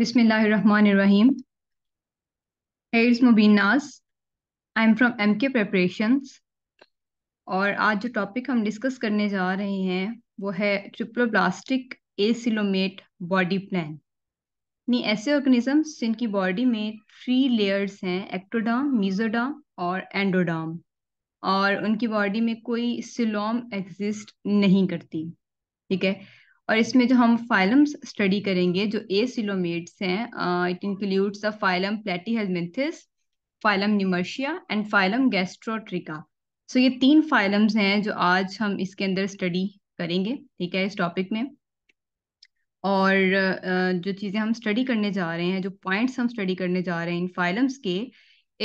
Bismillahirrahmanirrahim. Hey, it's Mubin Nas. I'm from MK Preparations. और आज जो टॉपिक हम डिस्कस करने जा रहे हैं वो है ट्रिप्लोब्लास्टिक एसिलोमेट बॉडी प्लान यानी ऐसे ऑर्गेनिजम्स जिनकी बॉडी में थ्री लेयर्स हैं एक्टोडाम मीजोडाम और एंडोडाम और उनकी बॉडी में कोई सिलोम एग्जिस्ट नहीं करती ठीक है और इसमें जो हम फाइलम स्टडी करेंगे जो ए सिलोमेट्स हैं it includes the phylum platyhelminthes phylum nemertea and phylum gastrotricha so ये तीन फाइलम्स हैं जो आज हम इसके अंदर स्टडी करेंगे ठीक है इस टॉपिक में और जो चीज़ें हम स्टडी करने जा रहे हैं जो पॉइंट्स हम स्टडी करने जा रहे हैं इन फाइलम्स के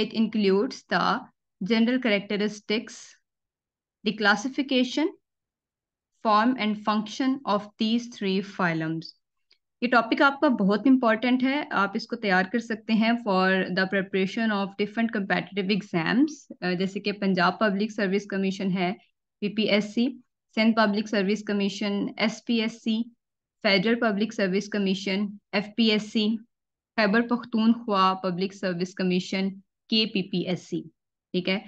it includes the general characteristics the classification form and function of these three phylums ये टॉपिक आपका बहुत इंपॉर्टेंट है आप इसको तैयार कर सकते हैं for the preparation of different competitive exams जैसे कि पंजाब पब्लिक सर्विस कमीशन है PPSC Sindh public service commission SPSC federal public service commission FPSC Khyber Pakhtunkhwa public service commission के ठीक है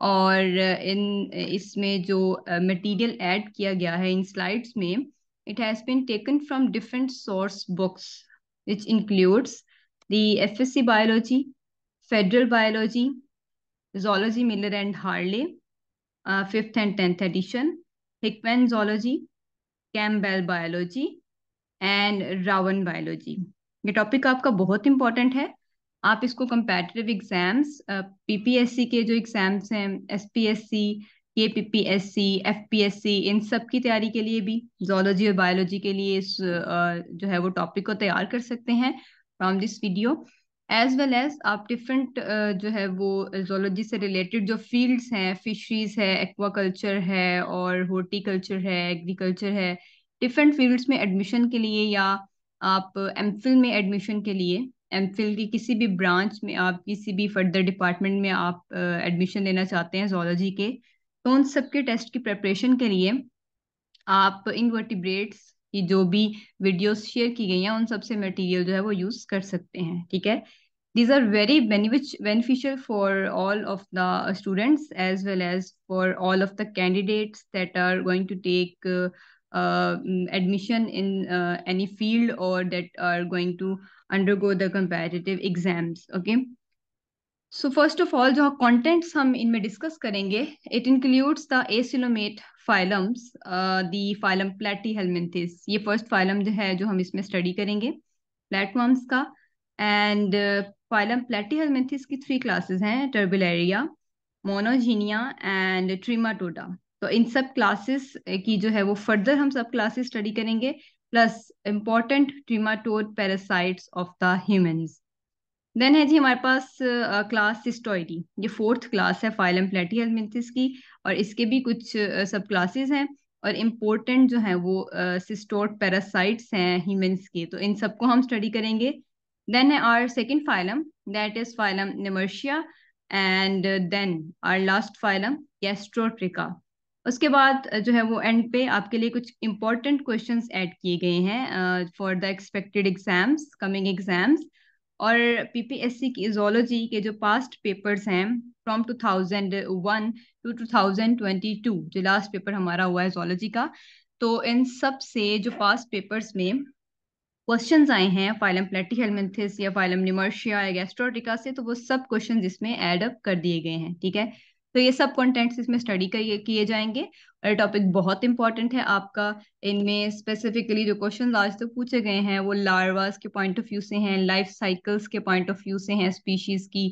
और इन इसमें जो मटेरियल uh, ऐड किया गया है इन स्लाइड्स में it has been taken from different source books which includes the FSC biology federal biology zoology Miller and Harley fifth and tenth edition Hickman zoology Campbell biology and Raven biology ये topic आपका बहुत important है आप इसको competitive exams PPSC के जो exams हैं SPSC के पीपीएससी एफपीएससी इन सब की तैयारी के लिए भी जोलॉजी और बायोलॉजी के लिए इस जो है वो टॉपिक को तैयार कर सकते हैं from this video as well as आप डिफरेंट जो है वो जोलॉजी से रिलेटेड जो फील्ड्स हैं फिशरीज है एक्वाकल्चर है और हॉर्टिकल्चर है एग्रीकल्चर है डिफरेंट फील्ड्स में एडमिशन के लिए या आप एम में एडमिशन के लिए एम की किसी भी ब्रांच में आप किसी भी फर्दर डिपार्टमेंट में आप एडमिशन लेना चाहते हैं जोलॉजी के तो उन सबके टेस्ट की प्रेपरेशन के लिए आप इनवर्टिब्रेट्स की जो भी वीडियोस शेयर की गई हैं उन सबसे मटेरियल जो है वो यूज़ कर सकते हैं ठीक है these are very beneficial for all of the students as well as for all of the candidates that are going to take Uh, mm, admission in uh, any field or that are going to undergo the competitive exams okay so first of all जो contents हम इनमें discuss करेंगे it includes the acoelomate phylums the platyhelminthes ये first phylum जो है जो हम इसमें स्टडी करेंगे प्लेटफॉर्म्स का एंड फाइलम प्लेटी हेलमेंथिस की थ्री क्लासेस हैं टर्बुलेरिया मोनोजीनिया एंड ट्रीमाटोडा तो इन सब क्लासेस eh, की जो है वो फर्दर हम सब क्लासेस स्टडी करेंगे plus important trematode parasites of the humans then है जी हमारे पास क्लास eh, सिस्टोइडी e. ये फोर्थ क्लास है फाइलम प्लेटिहलमिंथिस की और इसके भी कुछ eh, सब क्लासेस हैं और इम्पोर्टेंट जो है वो सिस्टोट पैरासाइट्स हैं ह्यूमंस के तो इन सबको हम स्टडी करेंगे देन है our second phylum that is phylum nemertea and then our last phylum gastrotricha उसके बाद जो है वो एंड पे आपके लिए कुछ इंपॉर्टेंट क्वेश्चन ऐड किए गए हैं for the expected exams coming exams और पीपीएससी की जोलॉजी के जो पास्ट पेपर्स हैं फ्रॉम 2001 टू 2022 जो लास्ट पेपर हमारा हुआ है जोलॉजी का तो इन सब से जो पास्ट पेपर्स में क्वेश्चन आए हैं फाइलम प्लेटी हेलमेंथिस या फाइलम निमर्शिया या गैस्ट्रोटिका से तो वो सब क्वेश्चन इसमें एडअप कर दिए गए हैं ठीक है तो ये सब कॉन्टेंट्स इसमें स्टडी किए किए जाएंगे और टॉपिक बहुत इंपॉर्टेंट है आपका इनमें स्पेसिफिकली जो क्वेश्चन आज तक तो पूछे गए हैं वो लार्वास के पॉइंट ऑफ व्यू से हैं लाइफ साइकिल्स के पॉइंट ऑफ व्यू से हैं स्पीशीज की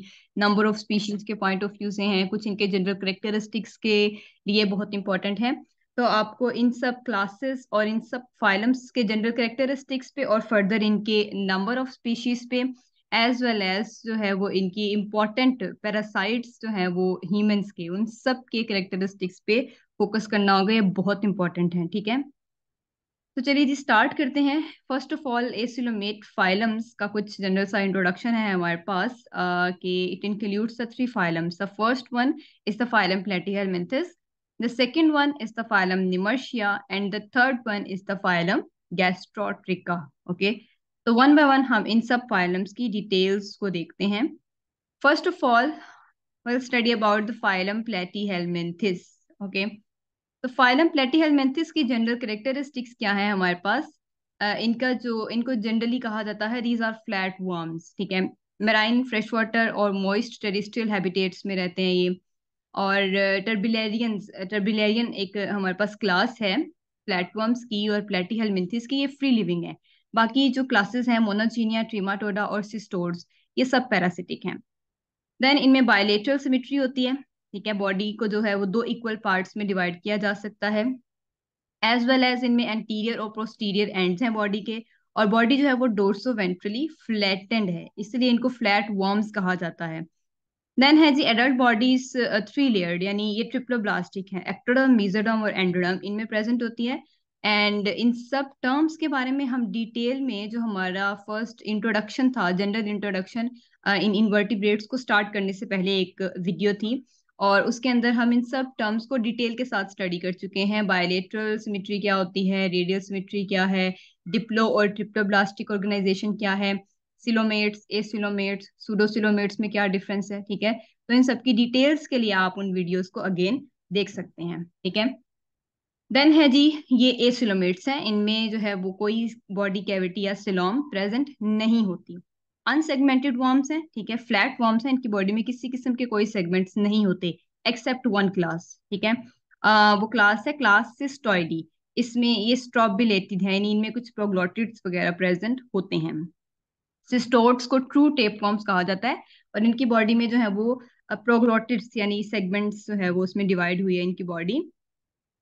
नंबर ऑफ स्पीशीज के पॉइंट ऑफ व्यू से हैं कुछ इनके जनरल करेक्टरिस्टिक्स के लिए बहुत इंपॉर्टेंट है तो आपको इन सब क्लासेस और इन सब फाइलम्स के जनरल करेक्टरिस्टिक्स पे और फर्दर इनके नंबर ऑफ स्पीशीज पे एज वेल एज जो है वो इनकी इम्पोर्टेंट पैरासाइट्स जो है वो ह्यूमंस के उन सब के करेक्टरिस्टिक्स पे फोकस करना होगा ये बहुत इंपॉर्टेंट है ठीक है तो चलिए जी स्टार्ट करते हैं first of all acoelomate phylums का कुछ जनरल सा इंट्रोडक्शन है हमारे पास कि it includes the three phylums the first one is the phylum platyhelminthes the second one is the phylum nemertea and the third one is the phylum gastrotricha okay okay? तो one by one हम इन सब phylums की details को देखते हैं first of all study about the phylum platyhelminthes okay तो phylum helminthes की जनरल करेक्टरिस्टिक्स क्या है हमारे पास uh, इनका जो इनको जनरली कहा जाता है दीज आर फ्लैट वर्म्स ठीक है मेराइन फ्रेश वाटर और मॉइस्ट टेरिस्ट्रियल हैबिटेट्स में रहते हैं ये और टर्बिलेरियंस uh, टर्बिलेरियन एक हमारे पास क्लास है प्लेटवर्म्स की और हेलमेंथिस की ये फ्री लिविंग है बाकी जो क्लासेस हैं मोनोजीनिया ट्रीमाटोडा और सिस्टोर्स ये सब पैरासिटिक हैं देन इनमें बायोलेट्रल सिमिट्री होती है ठीक है बॉडी को जो है वो दो इक्वल पार्ट्स में डिवाइड किया जा सकता है एज वेल एज इनमें एंटीरियर और प्रोस्टीरियर एंड्स हैं बॉडी के और बॉडी जो है वो डोरसो वेंट्रली फ्लैटेंड है इसलिए इनको फ्लैट वॉर्म्स कहा जाता है देन है जी एडल्ट बॉडीज थ्री लेयर्ड यानी ये ट्रिप्लोब्लास्टिक है एक्टोडर्म मीजोडम और एंडोडर्म इनमें प्रेजेंट होती है एंड इन सब टर्म्स के बारे में हम डिटेल में जो हमारा फर्स्ट इंट्रोडक्शन था जनरल इंट्रोडक्शन इन इनवर्टिब्रेट्स को स्टार्ट करने से पहले एक वीडियो थी और उसके अंदर हम इन सब टर्म्स को डिटेल के साथ स्टडी कर चुके हैं बायोलेट्रल सिमिट्री क्या होती है रेडियल सिमिट्री क्या है डिप्लो और ट्रिप्टोब्लास्टिक ऑर्गेनाइजेशन क्या है सिलोमेट्स ए सिलोमेट्स सूडोसिलोमेट्स में क्या डिफरेंस है ठीक है तो इन सबकी डिटेल्स के लिए आप उन वीडियोज को अगेन देख सकते हैं ठीक है देन है जी ये ए सिलोमेट्स हैं इनमें जो है वो कोई बॉडी कैविटी या सिलोम प्रेजेंट नहीं होती अनसेगमेंटेड वॉर्म्स हैं ठीक है फ्लैट वॉर्म्स हैं इनकी बॉडी में किसी किस्म के कोई सेगमेंट्स नहीं होते एक्सेप्ट वन क्लास ठीक है आ, वो क्लास है क्लास सिस्टॉइडी इसमें ये स्ट्रॉप भी लेती है यानी इनमें कुछ प्रोग्लोटिड्स वगैरह प्रेजेंट होते हैं सिस्टोट्स को ट्रू टेप वॉर्म्स कहा जाता है और इनकी बॉडी में जो है वो प्रोग्लोटिड्स यानी सेगमेंट्स जो है वो उसमें डिवाइड हुई है इनकी बॉडी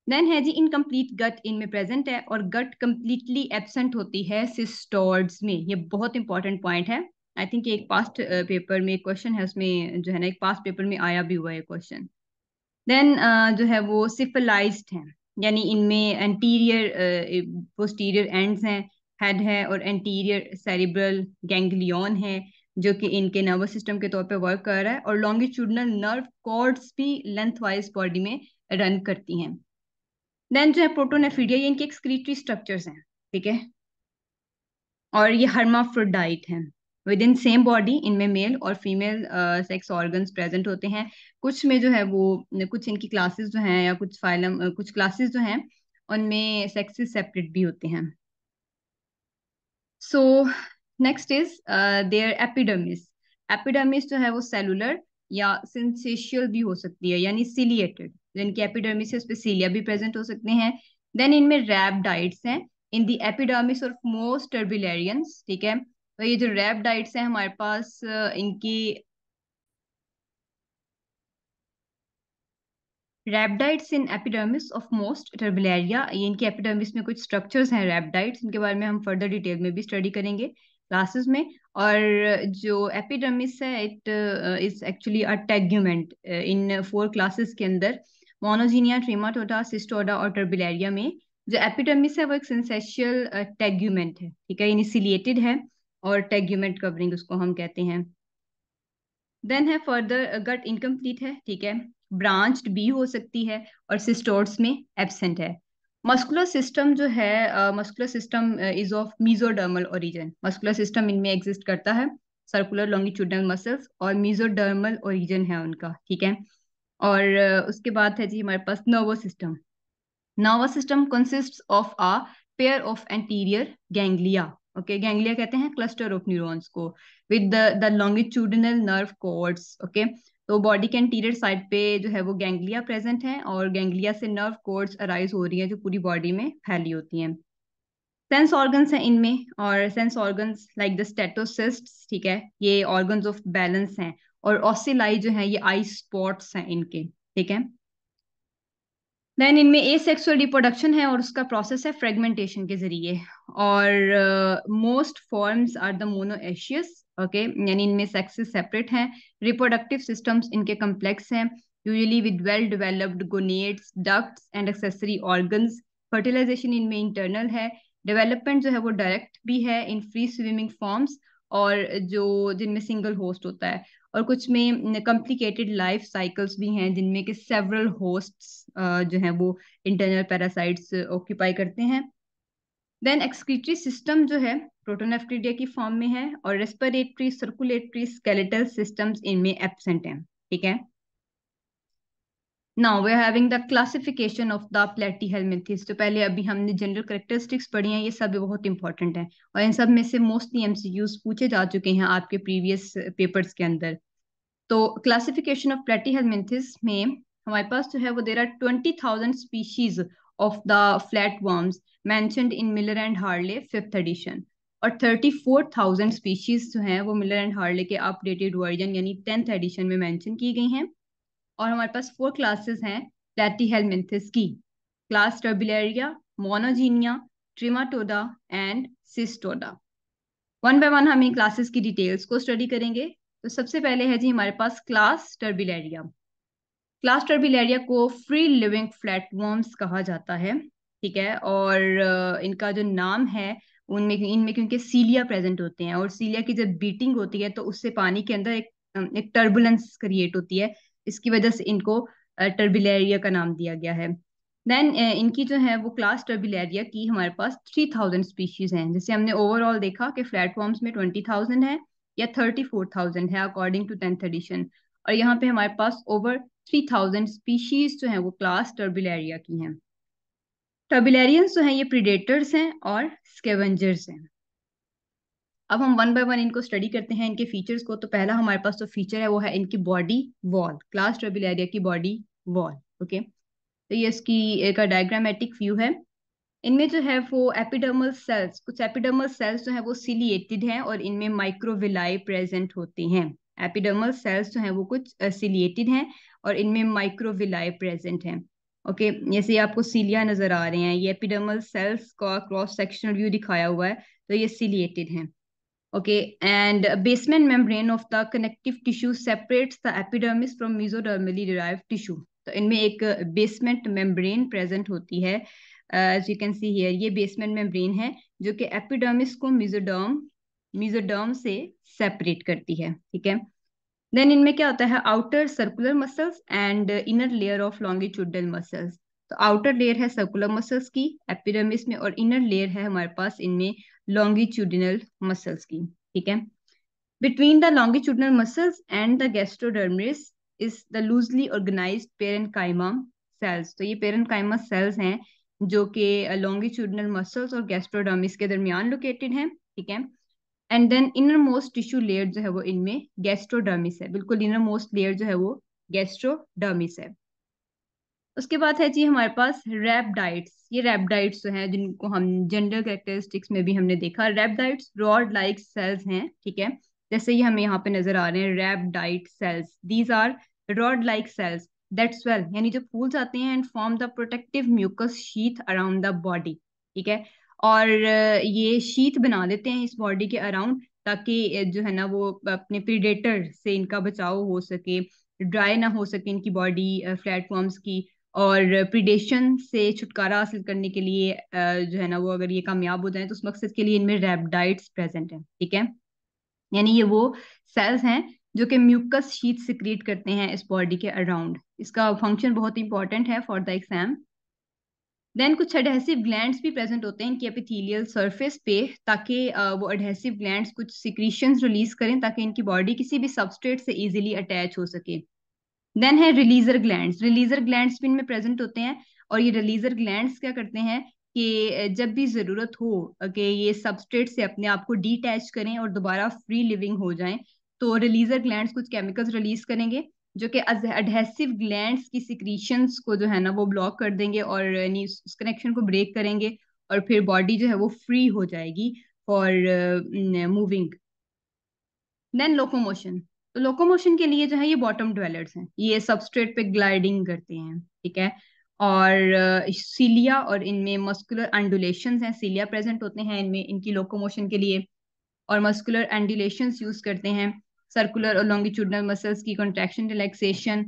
देन है जी इनकम्प्लीट गट इनमें प्रेजेंट है और गट कम्प्लीटली एबसेंट होती है सिस्टोर्ड्स में ये बहुत इंपॉर्टेंट पॉइंट है आई थिंक एक पास्ट पेपर uh, में क्वेश्चन है उसमें जो है ना एक पास्ट पेपर में आया भी हुआ है क्वेश्चन देन uh, जो है वो सिफलाइज है यानी इनमें एंटीरियर पोस्टीरियर एंड्स हैं हेड है और एंटीरियर सेरिब्रल गैंगलियन है जो कि इनके नर्वस सिस्टम के तौर पे वर्क कर रहा है और लॉन्गिट्यूडनल नर्व कॉर्ड्स भी लेंथ वाइज बॉडी में रन करती हैं देन जो है प्रोटोनेफीडिया ये इनके एक्सक्रीटरी स्ट्रक्चर्स हैं ठीक है और ये हर्माफ्रोडाइट हैं विद इन सेम बॉडी इनमें मेल और फीमेल सेक्स ऑर्गन्स प्रेजेंट होते हैं कुछ में जो है वो कुछ इनकी क्लासेस जो हैं या कुछ फाइलम uh, कुछ क्लासेस जो हैं उनमें सेक्सेस सेपरेट भी होते हैं so next is there epidermis epidermis जो है वो सेलुलर या सेंसेशियल भी हो सकती है यानी सिलिएटेड देन जिनकी एपिडर्मिस है उस पर सीलिया भी प्रेजेंट हो सकते हैं देन इनमें रैप डाइट्स हैं इन दी एपिडर्मिस और मोस्ट टर्बिलेरियंस ठीक है तो ये जो रैप डाइट्स हैं हमारे पास इनकी rhabdites in epidermis of most turbellaria ये इनके एपिडर्मिस में कुछ स्ट्रक्चर्स हैं रैपडाइट्स इनके बारे में हम फर्दर डिटेल में भी स्टडी करेंगे क्लासेस में और जो एपिडर्मिस है it is actually a tegument in four classes के अंदर मोनोजीनिया ट्रीमाटोडा सिस्टोडा और टर्बिलेरिया में जो एपिडर्मिस है वो एक सेंसेशियल टेग्यूमेंट uh, है ठीक है यानी है और टेग्यूमेंट कवरिंग उसको हम कहते हैं देन है फर्दर गट इनकम्प्लीट है ठीक है ब्रांच्ड बी हो सकती है और सिस्टोर्स में एबसेंट है मस्कुलर सिस्टम जो है muscular system is of mesodermal origin muscular system इनमें एग्जिस्ट करता है सर्कुलर लॉन्गिट्यूडनल मसल्स और मीजोडर्मल ओरिजिन है उनका ठीक है और उसके बाद है जी हमारे पास nervous system nervous system consist of a pair of anterior ganglia okay ganglia कहते हैं क्लस्टर ऑफ न्यूरॉन्स को with the longitudinal nerve cords okay तो बॉडी के एंटीरियर साइड पे जो है वो गैंग्लिया प्रेजेंट है और गैंग्लिया से नर्व कॉर्ड्स अराइज हो रही है जो पूरी बॉडी में फैली होती हैं सेंस ऑर्गन्स हैं इनमें और sense organs like the statocyst ठीक है ये ऑर्गन्स ऑफ बैलेंस हैं और ऑसिलाई जो है ये आई स्पॉट्स हैं इनके ठीक है देन इनमें ए सेक्सुअल रिप्रोडक्शन है और उसका प्रोसेस है फ्रेगमेंटेशन के जरिए और most forms are the monoecious okay यानी इनमें सेक्सेस सेपरेट हैं रिप्रोडक्टिव सिस्टम्स इनके कम्प्लेक्स हैं usually with well developed gonads duct and accessory organ fertilization इनमें इंटरनल है डेवलपमेंट जो है वो डायरेक्ट भी है इन फ्री स्विमिंग फॉर्म्स और जो जिनमें सिंगल होस्ट होता है और कुछ में कॉम्प्लिकेटेड लाइफ साइकिल्स भी हैं जिनमें के सेवरल होस्ट जो हैं वो इंटरनल पैरासाइट्स ऑक्यूपाई करते हैं देन एक्सक्रीटरी सिस्टम जो है प्रोटोनेफ्रिडिया की फॉर्म में है और रेस्पिरेटरी सर्कुलेटरी स्केलेटल सिस्टम्स इनमें एबसेंट हैं ठीक है now we are having the classification of the platyhelminthes तो पहले अभी हमने जनरल करेक्टरिस्टिक्स पढ़ी हैं ये सब बहुत इंपॉर्टेंट है और इन सब में से मोस्टली एमसीक्यूज पूछे जा चुके हैं आपके प्रीवियस पेपर्स के अंदर तो क्लासिफिकेशन ऑफ प्लेटीहेलमिंथिस में हमारे पास जो है वो there are twenty thousand species of the flat worms mentioned in Miller and Harley fifth edition और थर्टी फोर थाउजेंड स्पीशीज जो हैं वो मिलर एंड हार्ले के अपडेटेड वर्जन यानी टेंथ एडिशन में मेंशन की गई हैं और हमारे पास फोर क्लासेस हैं प्लेटीहेलमिंथिस की class turbellaria monogenea trematoda and cestoda one by one हम इन क्लासेस की डिटेल्स को स्टडी करेंगे तो सबसे पहले है जी हमारे पास क्लास टर्बिलेरिया क्लास टर्बिलेरिया को फ्री लिविंग फ्लैट वर्म्स कहा जाता है ठीक है और इनका जो नाम है उनमें इनमें क्योंकि सीलिया प्रेजेंट होते हैं और सीलिया की जब बीटिंग होती है तो उससे पानी के अंदर एक एक टर्बुलेंस क्रिएट होती है इसकी वजह से इनको टर्बिलेरिया का नाम दिया गया है देन इनकी जो है वो क्लास टर्बिलेरिया की हमारे पास थ्री थाउजेंड स्पीशीज हैं जैसे हमने ओवरऑल देखा कि प्लेटफॉर्म्स में ट्वेंटी थाउजेंड है या थर्टी फोर थाउजेंड है अकॉर्डिंग टू टेंथ एडिशन और यहाँ पे हमारे पास ओवर थ्री थाउजेंड स्पीशीज जो है वो क्लास टर्बिलेरिया की हैं टर्बिलेरियंस जो हैं ये प्रीडेटर्स हैं और स्केवेंजर्स हैं अब हम वन बाय वन इनको स्टडी करते हैं इनके फीचर्स को तो पहला हमारे पास जो तो फीचर है वो है इनकी बॉडी वॉल क्लास एरिया की बॉडी वॉल ओके तो ये इसकी एक डायग्रामेटिक व्यू है इनमें जो है वो एपिडर्मल सेल्स कुछ एपिडर्मल सेल्स जो है वो सिलिएटेड हैं और इनमें माइक्रोविलाई प्रेजेंट होते हैं एपिडर्मल सेल्स जो है वो कुछ सिलिएटेड हैं और इनमें माइक्रोविलाई प्रेजेंट हैं ओके जैसे आपको सीलिया नजर आ रहे हैं ये एपिडर्मल सेल्स का क्रॉस सेक्शनल व्यू दिखाया हुआ है तो ये सिलिएटेड हैं Okay, and basement membrane of the connective tissue separates the epidermis from mesodermally derived tissue. तो इनमें एक बेसमेंट मेम्ब्रेन प्रेजेंट होती है as you can see here ये बेसमेंट मेम्ब्रेन है जो कि एपिडर्मिस को मिजोडर्म मिजोडर्म से सेपरेट करती है ठीक है देन इनमें क्या होता है outer circular muscles and inner layer of longitudinal muscles तो आउटर लेयर है सर्कुलर मसल्स की एपिडर्मिस में और इनर लेयर है हमारे पास इनमें लॉन्गिट्यूडिनल मसल्स की ठीक है between the longitudinal muscles and the gastrodermis is the loosely organize parent cells तो ये पेरेंट सेल्स हैं जो कि लॉन्गिट्यूडनल uh, मसल्स और गैस्ट्रोडर्मिस के दरमियान लोकेटेड हैं ठीक है and then innermost tissue layer जो है वो इनमें गैस्ट्रोडर्मिस है बिल्कुल इनर मोस्ट लेयर जो है वो गैस्ट्रोडर्मिस है उसके बाद है जी हमारे पास रैप डाइट्स ये रैप डाइट्स जो है जिनको हम जेंडर कैरेक्टरिस्टिक्स में भी हमने देखा rhabdites rod like cells हैं ठीक है जैसे ये हमें यहाँ पे नजर आ रहे हैं rhabdite cells these are rod like cells that's well यानी जो फूल जाते हैं and form the protective mucous sheath around the body ठीक है और ये शीत बना देते हैं इस बॉडी के अराउंड ताकि जो है ना वो अपने प्रीडेटर से इनका बचाव हो सके ड्राई ना हो सके इनकी बॉडी प्लेटफॉर्म्स की और प्रीडेशन से छुटकारा हासिल करने के लिए जो है ना वो अगर ये कामयाब हो जाए तो उस मकसद के लिए इनमें रेबडाइट्स प्रेजेंट हैं ठीक है यानी ये वो सेल्स हैं जो कि म्यूकस शीट क्रिएट करते हैं इस बॉडी के अराउंड इसका फंक्शन बहुत इंपॉर्टेंट है फॉर द एग्जाम देन कुछ एडहेसिव ग्लैंड्स भी प्रेजेंट होते हैं इनकी एपिथेलियल सरफेस पे ताकि वो एडहेसिव ग्लैंड्स कुछ सिक्रीशंस रिलीज करें ताकि इनकी बॉडी किसी भी सबस्ट्रेट से इजीली अटैच हो सके देन है रिलीजर ग्लैंड रिलीजर ग्लैंड में प्रेजेंट होते हैं और ये रिलीजर ग्लैंड क्या करते हैं कि जब भी जरूरत हो कि ये सबस्टेट से अपने आप को डिटैच करें और दोबारा फ्री लिविंग हो जाएं तो रिलीजर ग्लैंड कुछ केमिकल्स रिलीज करेंगे जो कि अडहेसिव ग्लैंड की सिक्रीशन को जो है ना वो ब्लॉक कर देंगे और उस कनेक्शन को ब्रेक करेंगे और फिर बॉडी जो है वो फ्री हो जाएगी फॉर मूविंग देन लोकोमोशन तो लोकोमोशन के लिए जो है ये बॉटम ड्वेलर्स हैं ये सबस्ट्रेट पे ग्लाइडिंग करते हैं ठीक है और सीलिया और इनमें मस्कुलर एंडुलेशन हैं सीलिया प्रेजेंट होते हैं इनमें इनकी लोकोमोशन के लिए और मस्कुलर एंडुलेशन यूज करते हैं सर्कुलर और लॉन्गिट्यूडनल मसल्स की contraction relaxation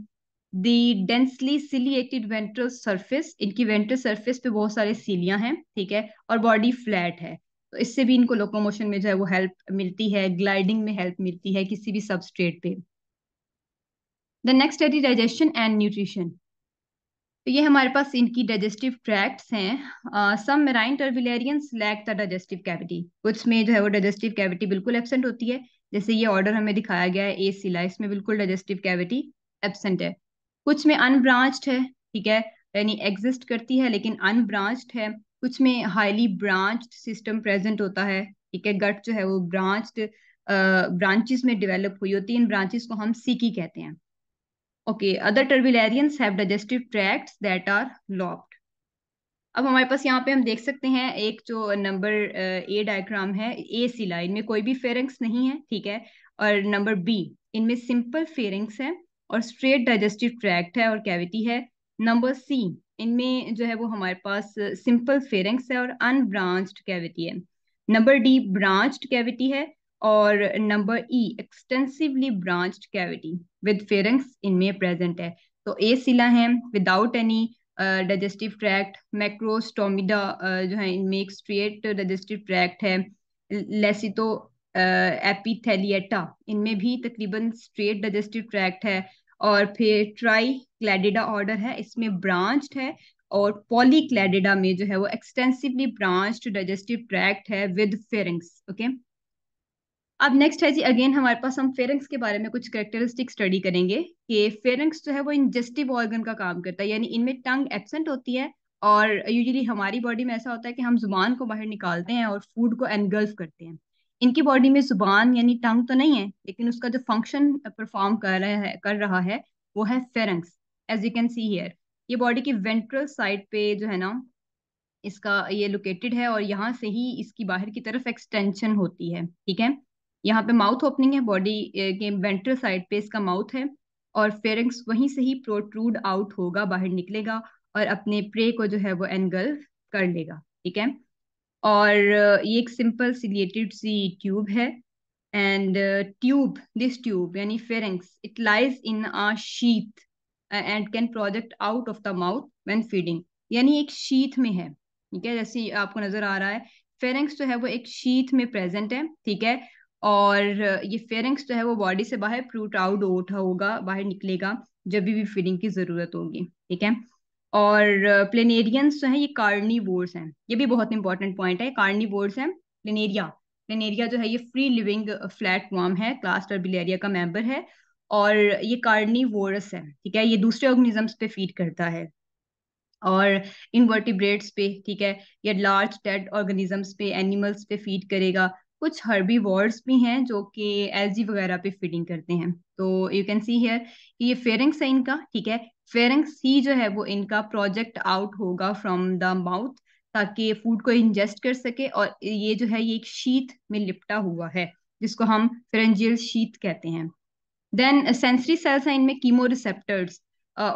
the densely ciliated ventral surface इनकी वेंट्रल सर्फिस पे बहुत सारे सीलिया हैं ठीक है और बॉडी फ्लैट है तो इससे भी इनको लोकोमोशन में जो है वो हेल्प मिलती है ग्लाइडिंग में हेल्प मिलती है किसी भी सबस्ट्रेट पे द नेक्स्ट है डाइजेशन एंड न्यूट्रिशन तो ये हमारे पास इनकी डाइजेस्टिव ट्रैक्ट्स हैं some marine turbellarians lack the digestive cavity कुछ में जो है वो डाइजेस्टिव कैविटी बिल्कुल एबसेंट होती है जैसे ये ऑर्डर हमें दिखाया गया है ए सिला इसमें बिल्कुल डाइजेस्टिव कैविटी एबसेंट है कुछ में अनब्रांच्ड है ठीक है यानी एग्जिस्ट करती है लेकिन अनब्रांच्ड है कुछ में हाईली ब्रांच्ड सिस्टम प्रेजेंट होता है ठीक है गट जो है वो ब्रांच्ड ब्रांचेस में डेवलप हुई होती है इन ब्रांचेस को हम सीकी कहते हैं okay other turbellarians have digestive tracts that are lobed अब हमारे पास यहाँ पे हम देख सकते हैं एक जो नंबर ए डायग्राम है ए सिला इनमें कोई भी फेरेंक्स नहीं है ठीक है और नंबर बी इनमें सिंपल फेरेंक्स है और स्ट्रेट डाइजेस्टिव ट्रैक्ट है और कैविटी है नंबर सी इनमें जो है वो हमारे पास सिंपल फेरेंक्स है और अनब्रांच्ड कैविटी है नंबर डी ब्रांच्ड कैविटी है और number E extensively branched cavity with pharynx इनमें प्रेजेंट है तो ए सिला है without any digestive tract macrostomida जो है इनमें एक स्ट्रेट डाइजेस्टिव ट्रैक्ट है लेसितो एपिथेलिएटा uh, इनमें भी तकरीबन स्ट्रेट डाइजेस्टिव ट्रैक्ट है और फिर ट्राई क्लैडिडा ऑर्डर है इसमें ब्रांच्ड है और पॉलीक्लैडिडा में जो है वो एक्सटेंसिवली ब्रांच्ड डाइजेस्टिव ट्रैक्ट है विद फेरिंग्स ओके अब नेक्स्ट है जी अगेन हमारे पास हम फेरिंग्स के बारे में कुछ करेक्टरिस्टिक स्टडी करेंगे कि फेरिंग्स जो है वो इंजेस्टिव ऑर्गन का काम करता है यानी इनमें टंग एबसेंट होती है और यूजली हमारी बॉडी में ऐसा होता है कि हम जुबान को बाहर निकालते हैं और फूड को एनगल्फ करते हैं इनकी बॉडी में जुबान यानी टंग तो नहीं है लेकिन उसका जो फंक्शन परफॉर्म कर रहा है कर रहा है वो है pharynx as you can see here ये बॉडी के वेंट्रल साइड पे जो है ना इसका ये लोकेटेड है और यहाँ से ही इसकी बाहर की तरफ एक्सटेंशन होती है ठीक है यहाँ पे माउथ ओपनिंग है बॉडी के वेंट्रल साइड पे इसका माउथ है और फेरेंक्स वहीं से ही प्रोट्रूड आउट होगा बाहर निकलेगा और अपने प्रे को जो है वो एनगल्फ कर लेगा ठीक है और ये एक सिंपल सिलिएटेड सी ट्यूब है एंड ट्यूब दिस ट्यूब यानी pharynx it lies in a sheath and can project out of the mouth when feeding यानी एक शीथ में है ठीक है जैसे आपको नजर आ रहा है फेरेंक्स जो है वो एक शीथ में प्रेजेंट है ठीक है और ये फेरेंक्स जो है वो बॉडी से बाहर प्रूट आउट उठा होगा बाहर निकलेगा जब भी फीडिंग की जरूरत होगी ठीक है और प्लेनेरियंस जो है ये कार्निवोर्स हैं ये भी बहुत इंपॉर्टेंट पॉइंट है कार्नी कार्निवोर्स हैं प्लेनेरिया प्लेनेरिया जो है ये फ्री लिविंग फ्लैट फॉर्म है क्लास टर्बिलेरिया का मेंबर है और ये कार्नी वोर्स है ठीक है ये दूसरे ऑर्गेनिजम्स पे फीड करता है और इनवर्टिब्रेट्स पे ठीक है ये लार्ज डेड ऑर्गेनिजम्स पे एनिमल्स पे फीड करेगा कुछ हर्बी वर्ड्स भी हैं जो कि एल वगैरह पे फीडिंग करते हैं तो यू कैन सी हेयर कि ये फेरेंक्स है इनका ठीक है फेरेंक्स ही जो है वो इनका प्रोजेक्ट आउट होगा फ्रॉम द माउथ ताकि फूड को इंजेस्ट कर सके और ये जो है ये एक शीत में लिपटा हुआ है जिसको हम फेरेंजियल शीत कहते हैं देन सेंसरी सेल्स हैं इनमें chemoreceptors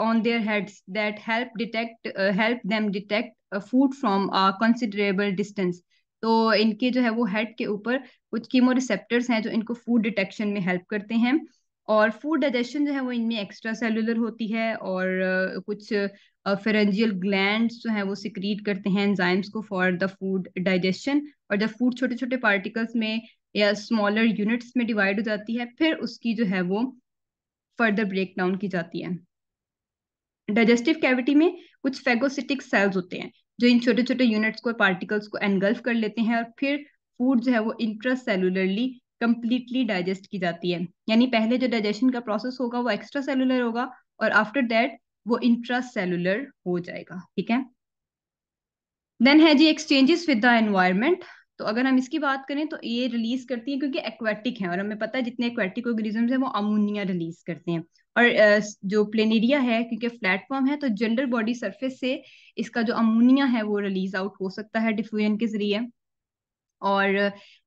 on their heads that help detect help them detect food from considerable distance तो इनके जो है वो हेड के ऊपर कुछ कीमो रिसेप्टर्स हैं जो इनको फूड डिटेक्शन में हेल्प करते हैं और फूड डाइजेशन जो है वो इनमें एक्स्ट्रा सेलुलर होती है और कुछ फेरेंजियल ग्लैंड जो है वो सिक्रीट करते हैं एंजाइम्स को फॉर द फूड डाइजेशन और जब फूड छोटे छोटे पार्टिकल्स में या स्मॉलर यूनिट्स में डिवाइड हो जाती है फिर उसकी जो है वो फर्दर ब्रेक डाउन की जाती है डाइजेस्टिव कैविटी में कुछ फेगोसिटिक सेल्स होते हैं जो इन छोटे छोटे यूनिट्स को पार्टिकल्स को एनगल्फ कर लेते हैं और फिर फूड जो है वो इंट्रा सेलुलरली कम्प्लीटली डाइजेस्ट की जाती है यानी पहले जो डाइजेशन का प्रोसेस होगा वो एक्स्ट्रा सेलुलर होगा और आफ्टर दैट वो इंट्रा सेलुलर हो जाएगा ठीक है देन है जी एक्सचेंजेस विद द एनवायरमेंट तो अगर हम इसकी बात करें तो ये रिलीज करती है क्योंकि एक्वेटिक है और हमें पता है जितने एक्वेटिक ऑर्गेनिजम्स हैं वो अमोनिया रिलीज करते हैं और जो प्लेनेरिया है क्योंकि प्लेटफॉर्म है तो जनरल बॉडी सरफेस से इसका जो अमोनिया है वो रिलीज आउट हो सकता है डिफ्यूजन के जरिए और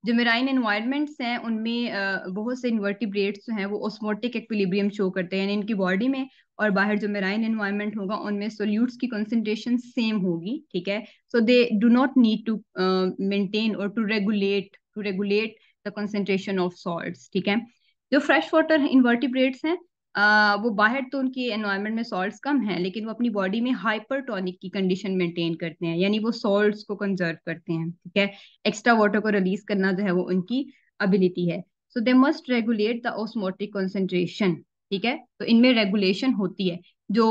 जो मेराइन इन्वायरमेंट्स हैं उनमें बहुत से इन्वर्टिब्रेट्स जो हैं वो ऑस्मोटिक एक्विलिब्रियम शो करते हैं यानी इनकी बॉडी में और बाहर जो मेराइन इन्वायरमेंट होगा उनमें सोल्यूट्स की कंसंट्रेशन सेम होगी ठीक है so they do not need to maintain और to regulate to regulate the concentration of salt ठीक है जो फ्रेश वाटर इन्वर्टिब्रेट्स हैं वो बाहर तो उनकी एनवायरनमेंट में सॉल्ट्स कम हैं लेकिन वो अपनी बॉडी में हाइपरटोनिक की कंडीशन मेंटेन करते हैं यानी वो सॉल्ट्स को कंजर्व करते हैं ठीक है एक्स्ट्रा वाटर को रिलीज करना जो है वो उनकी अबिलिटी है so they must regulate the osmotic concentration ठीक है तो इनमें रेगुलेशन होती है जो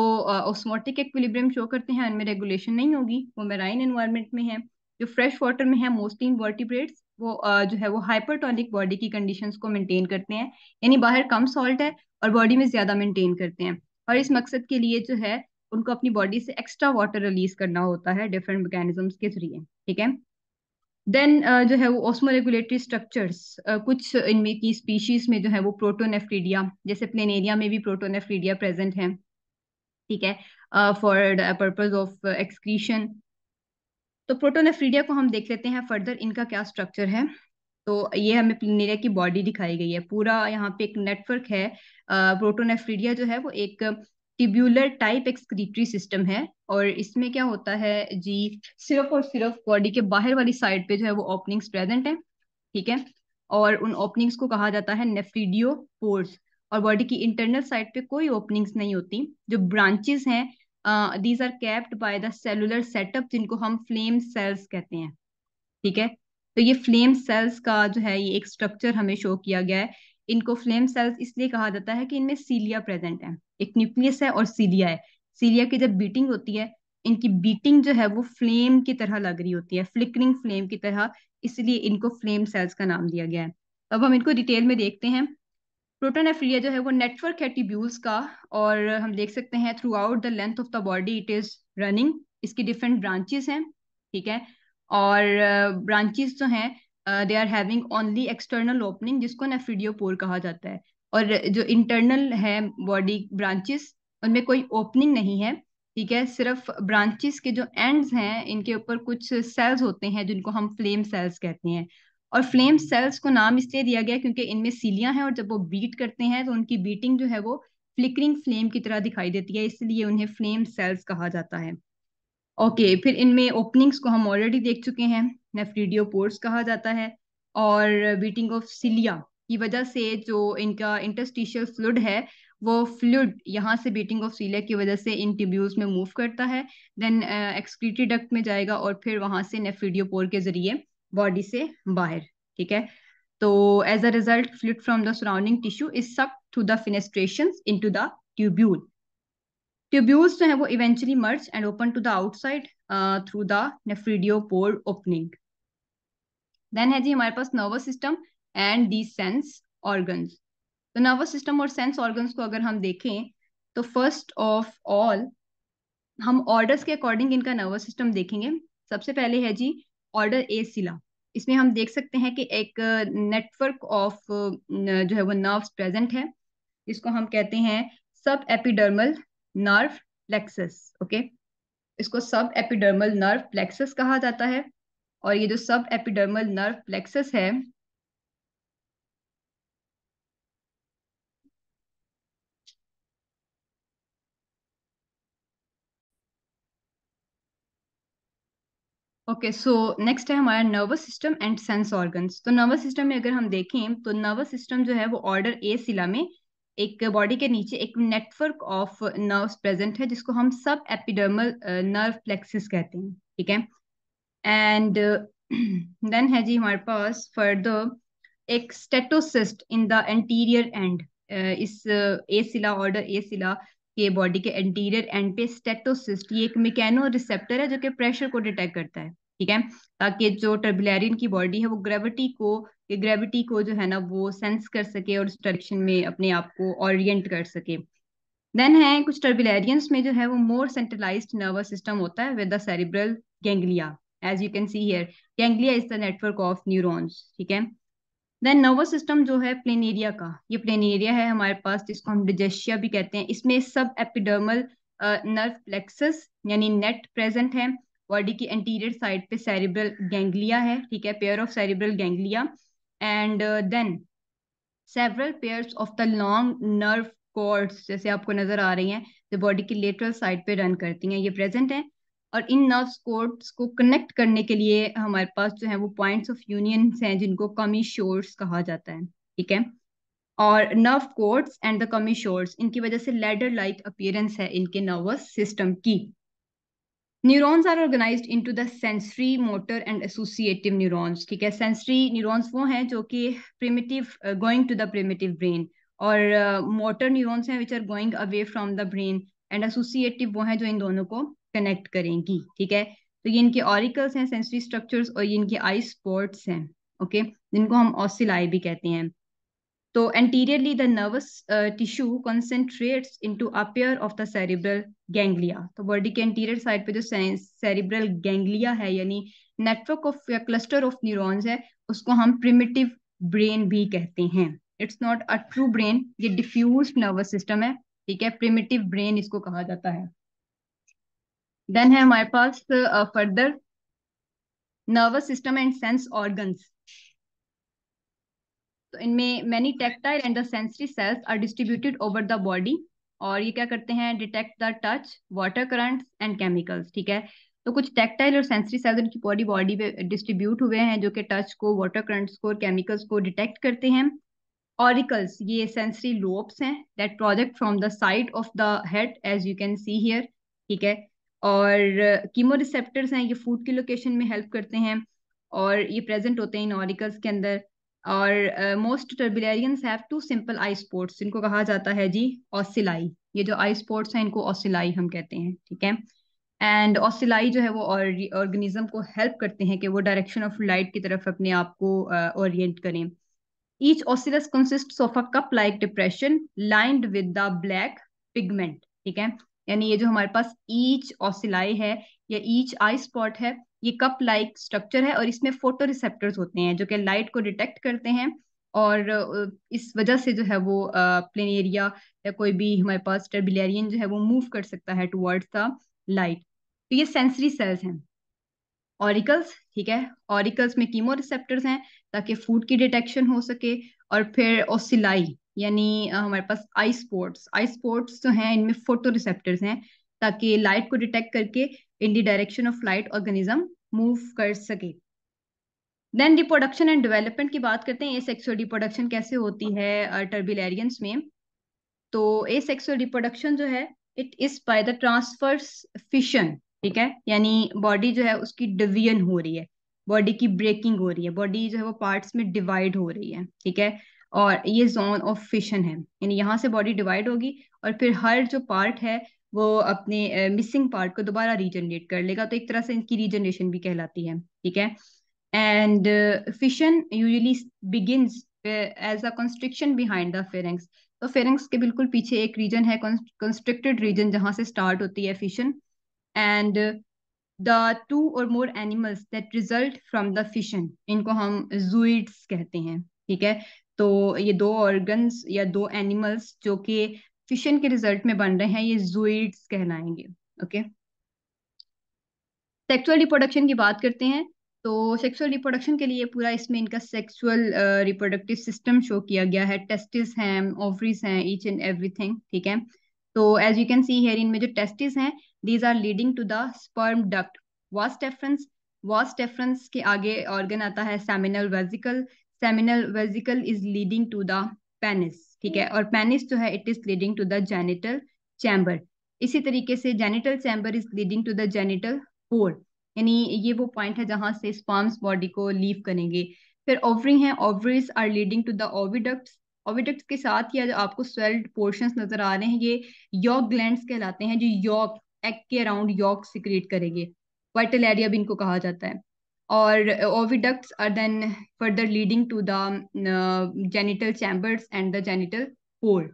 uh, एक्विलिब्रियम शो करते हैं उनमें रेगुलेशन नहीं होगी वो मेराइन एनवायरमेंट में है जो फ्रेश वाटर में है मोस्टली वर्टिब्रेट्स वो uh, जो है वो हाइपरटोनिक बॉडी की कंडीशंस को मेंटेन करते हैं यानी बाहर कम सॉल्ट है और बॉडी में ज्यादा मेंटेन करते हैं और इस मकसद के लिए जो है उनको अपनी बॉडी से एक्स्ट्रा वाटर रिलीज करना होता है डिफरेंट मैकेनिज्म्स के जरिए ठीक है देन uh, जो है वो ऑस्मोरेगुलेटरी स्ट्रक्चर्स uh, कुछ इनमें की स्पीशीज में जो है वो प्रोटोनेफ्रीडिया जैसे प्लेनेरिया में भी प्रोटोनेफ्रीडिया प्रेजेंट है ठीक है फॉर पर्पज ऑफ एक्सक्रीशन तो प्रोटोनेफ्रीडिया को हम देख लेते हैं फर्दर इनका क्या स्ट्रक्चर है तो ये हमें प्लिनेरिया की बॉडी दिखाई गई है पूरा यहाँ पे एक नेटवर्क है प्रोटोनेफ्रीडिया जो है वो एक टिब्यूलर टाइप एक्सक्रीटरी सिस्टम है और इसमें क्या होता है जी सिर्फ और सिर्फ बॉडी के बाहर वाली साइड पे जो है वो ओपनिंग्स प्रेजेंट है ठीक है और उन ओपनिंग्स को कहा जाता है नेफ्रीडियो पोर्स और बॉडी की इंटरनल साइड पे कोई ओपनिंग्स नहीं होती जो ब्रांचेस हैं these are capped by the cellular setup जिनको हम फ्लेम सेल्स कहते हैं ठीक है तो ये फ्लेम सेल्स का जो है ये एक स्ट्रक्चर हमें शो किया गया है इनको फ्लेम सेल्स इसलिए कहा जाता है कि इनमें सीलिया प्रेजेंट है एक न्यूक्लियस है और सीलिया है सीलिया की जब बीटिंग होती है इनकी बीटिंग जो है वो फ्लेम की तरह लग रही होती है फ्लिकरिंग फ्लेम की तरह इसलिए इनको फ्लेम सेल्स का नाम दिया गया है अब हम इनको डिटेल में देखते हैं प्रोटोनेफ्रिया जो है वो नेटवर्क है ट्यूब्यूल्स का और हम देख सकते हैं throughout the length of the body it is running इसकी डिफरेंट ब्रांचेस हैं ठीक है और ब्रांचेस जो हैं they are having only external opening जिसको नेफ्रीडियो पोर कहा जाता है और जो इंटरनल है बॉडी ब्रांचेस उनमें कोई ओपनिंग नहीं है ठीक है सिर्फ ब्रांचेस के जो एंड्स हैं इनके ऊपर कुछ सेल्स होते हैं जिनको हम फ्लेम सेल्स कहते हैं और फ्लेम सेल्स को नाम इसलिए दिया गया क्योंकि इनमें सीलियां हैं और जब वो बीट करते हैं तो उनकी बीटिंग जो है वो फ्लिकरिंग फ्लेम की तरह दिखाई देती है इसलिए उन्हें फ्लेम सेल्स कहा जाता है ओके okay, फिर इनमें ओपनिंग्स को हम ऑलरेडी देख चुके हैं नेफ्रीडियो पोर्स कहा जाता है और बीटिंग ऑफ सिलिया की वजह से जो इनका इंटरस्टिशियल फ्लूड है वो फ्लूड यहाँ से बीटिंग ऑफ सिलिया की वजह से इन ट्यूब्यूल्स में मूव करता है देन एक्सक्रीटरी डक्ट में जाएगा और फिर वहां से पोर के जरिए बॉडी से बाहर ठीक है तो as a result fluid from the surrounding tissue is suck through the fenestration into the tubule tubules जो है वो eventually merge and open to the outside through the nephridiopore opening then है जी हमारे पास nervous system and the sense organs तो nervous system और sense organs को अगर हम देखें तो फर्स्ट ऑफ ऑल हम ऑर्डर्स के अकॉर्डिंग इनका नर्वस सिस्टम देखेंगे सबसे पहले है जी ऑर्डर ए सिला इसमें हम देख सकते हैं कि एक uh, uh, नेटवर्क ऑफ जो है वो नर्व्स प्रेजेंट है जिसको हम कहते हैं सब एपिडर्मल नर्व प्लेक्सस ओके इसको सब एपिडर्मल नर्व प्लेक्सस कहा जाता है और ये जो सब एपिडर्मल नर्व प्लेक्सस है ओके सो नेक्स्ट है हमारा nervous system and sense organs तो नर्वस सिस्टम में अगर हम देखें तो नर्वस सिस्टम जो है वो ऑर्डर ए सिला में एक बॉडी के नीचे एक नेटवर्क ऑफ नर्व्स प्रेजेंट है जिसको हम सब एपिडर्मल नर्व फ्लेक्सिस कहते हैं ठीक है एंड देन uh, है जी हमारे पास फर्दर एक statocyst in the anterior end is a uh, सिला ऑर्डर सिला के बॉडी के एंटीरियर एंड पे स्टेटोसिस्ट ये एक मिकेनो रिसेप्टर है जो कि प्रेशर को डिटेक्ट करता है ठीक है ताकि जो टर्बुलरियन की बॉडी है वो ग्रेविटी को ग्रेविटी को जो है ना वो सेंस कर सके और उस डायरेक्शन में अपने आप को ऑरियंट कर सके देन है कुछ टर्बुलरियंस में जो है वो मोर सेंट्रलाइज नर्वस सिस्टम होता है with the cerebral ganglia as you can see here ganglia is the network of neurons ठीक है देन नर्वस सिस्टम जो है प्लेन एरिया का ये प्लेन एरिया है हमारे पास जिसको हम डिजेशिया भी कहते हैं इसमें सब एपिडर्मल नर्व प्लेक्सस यानी नेट प्रेजेंट है बॉडी की एंटीरियर साइड पे सेरिब्रल गैंग्लिया है ठीक है pair of cerebral ganglia and then several pair of the long nerve cords जैसे आपको नजर आ रही हैं जो बॉडी की लेटरल साइड पे रन करती हैं ये प्रेजेंट है और इन नर्व कॉर्ड्स को कनेक्ट करने के लिए हमारे पास जो है वो पॉइंट्स ऑफ यूनियन हैं जिनको कमी शोर्स कहा जाता है ठीक है और nerve cords and the commissures इनकी वजह से लेडर लाइक अपियरेंस है इनके नर्वस सिस्टम की neurons are organized into the sensory motor and associative neurons ठीक है सेंसरी न्यूरॉन्स वो हैं जो कि primitive going to the primitive brain और मोटर uh, न्यूरॉन्स हैं which are going away from the brain and associative वो हैं जो इन दोनों को कनेक्ट करेंगी ठीक है तो ये इनके ऑरिकल्स हैं सेंसरी स्ट्रक्चर्स और ये इनके आई स्पॉट्स हैं ओके जिनको हम ऑसिलाई भी कहते हैं तो anteriorly the nervous tissue concentrate into a pair of the the cerebral ganglia तो बॉडी के एंटीरियर साइड पे जो सेरिब्रल गैंग्लिया है यानी नेटवर्क ऑफ या क्लस्टर ऑफ न्यूरॉन्स है उसको हम प्रिमिटिव ब्रेन भी कहते हैं it's not a true brain ये डिफ्यूज नर्वस सिस्टम है ठीक है प्रिमिटिव ब्रेन इसको कहा जाता है देन है हमारे पास further nervous system and sense organs तो इनमें many tactile and the sensory cells are distributed over the body और ये क्या करते हैं detect the touch water current and chemicals ठीक है तो कुछ टेक्टाइल और सेंसरी सेल्स इनकी बॉडी बॉडी पे डिस्ट्रीब्यूट हुए हैं जो कि टच को वाटर करंट्स को केमिकल्स को डिटेक्ट करते हैं ऑरिकल्स ये सेंसरी लोब्स हैं that project from the side of the head as you can see here ठीक है और कीमो uh, रिसेप्टर्स हैं ये फूड की लोकेशन में हेल्प करते हैं और ये प्रेजेंट होते हैं इन ऑरिकल्स के अंदर और most turbellarians have two simple eyespots इनको कहा जाता है जी ऑसिलाई ये जो आई स्पोर्ट्स हैं इनको ऑसिलाई हम कहते हैं ठीक है एंड ऑसिलाई जो है वो ऑर्गेनिज्म को हेल्प करते हैं कि वो डायरेक्शन ऑफ लाइट की तरफ अपने आप को ओरिएंट uh, करें each ocellus consist of a cup like depression lined with the black pigment ठीक है यानी ये जो हमारे पास ईच ऑसिलाई है या ईच आई स्पॉट है ये कप लाइक स्ट्रक्चर है और इसमें फोटो रिसेप्टर्स होते हैं जो कि लाइट को डिटेक्ट करते हैं और इस वजह से जो है वो प्लेन एरिया या कोई भी हमारे पास टर्बिलेरियन जो है वो मूव कर सकता है टुवर्ड्स द लाइट तो ये सेंसरी सेल्स हैं ऑरिकल्स ठीक है ऑरिकल्स में कीमो रिसेप्टर्स हैं ताकि फूड की डिटेक्शन हो सके और फिर ओसिलाई यानी हमारे पास आई स्पोर्ट्स आई स्पोर्ट्स जो हैं इनमें फोटो रिसेप्टर्स हैं ताकि लाइट को डिटेक्ट करके in the direction of light organism move कर सके देन रिप्रोडक्शन एंड डेवलपमेंट की बात करते हैं ए सेक्सुअल रिप्रोडक्शन कैसे होती है टर्बिलेरियंस में तो ए सेक्सुअल रिप्रोडक्शन जो है it is by the transverse fission ठीक है यानी बॉडी जो है उसकी डिवीजन हो रही है बॉडी की ब्रेकिंग हो रही है बॉडी जो है वो पार्ट्स में डिवाइड हो रही है ठीक है और ये जोन ऑफ फिशन है यानी यहाँ से बॉडी डिवाइड होगी और फिर हर जो पार्ट है वो अपने मिसिंग पार्ट को दोबारा रीजनरेट कर लेगा तो एक तरह से इनकी रीजनरेशन भी कहलाती है ठीक है and fission usually begin as a constriction behind the pharynx तो फेरेंग्स के बिल्कुल पीछे एक रीजन है कंस्ट्रिक्टेड रीजन जहाँ से स्टार्ट होती है fission and the two or more animals that result from the fission इनको हम जूइड्स कहते हैं ठीक है तो ये दो ऑर्गन्स या दो एनिमल्स जो कि फिशन के रिजल्ट में बन रहे हैं ये जोइड्स कहलाएंगे ओके सेक्सुअल रिप्रोडक्शन की बात करते हैं तो सेक्सुअल रिप्रोडक्शन के लिए पूरा इसमें इनका सेक्सुअल रिप्रोडक्टिव सिस्टम शो किया गया है टेस्टिस हैं ओवरीज हैं ईच एंड एवरीथिंग ठीक है तो as you can see here इनमें जो टेस्टिस हैं these are leading to the sperm duct vas deferens vas deferens के आगे ऑर्गन आता है seminal vesicle seminal vesicle is leading to the penis ठीक है और पेनिस जो है it is leading to the genital chamber इसी तरीके से genital chamber is leading to the genital pore यानी ये वो पॉइंट है जहां से स्पॉम्स बॉडी को लीव करेंगे फिर ओवरिंग है ovaries are leading to the oviduct oviduct के साथ या जो आपको स्वेल्ड पोर्शन नजर आ रहे हैं ये यॉक ग्लैंड कहलाते हैं जो यॉक एग के अराउंड यॉक सिक्रिएट करेंगे वाइटल एरिया भी इनको कहा जाता है or oviducts are then further leading to the uh, genital chambers and the genital hole.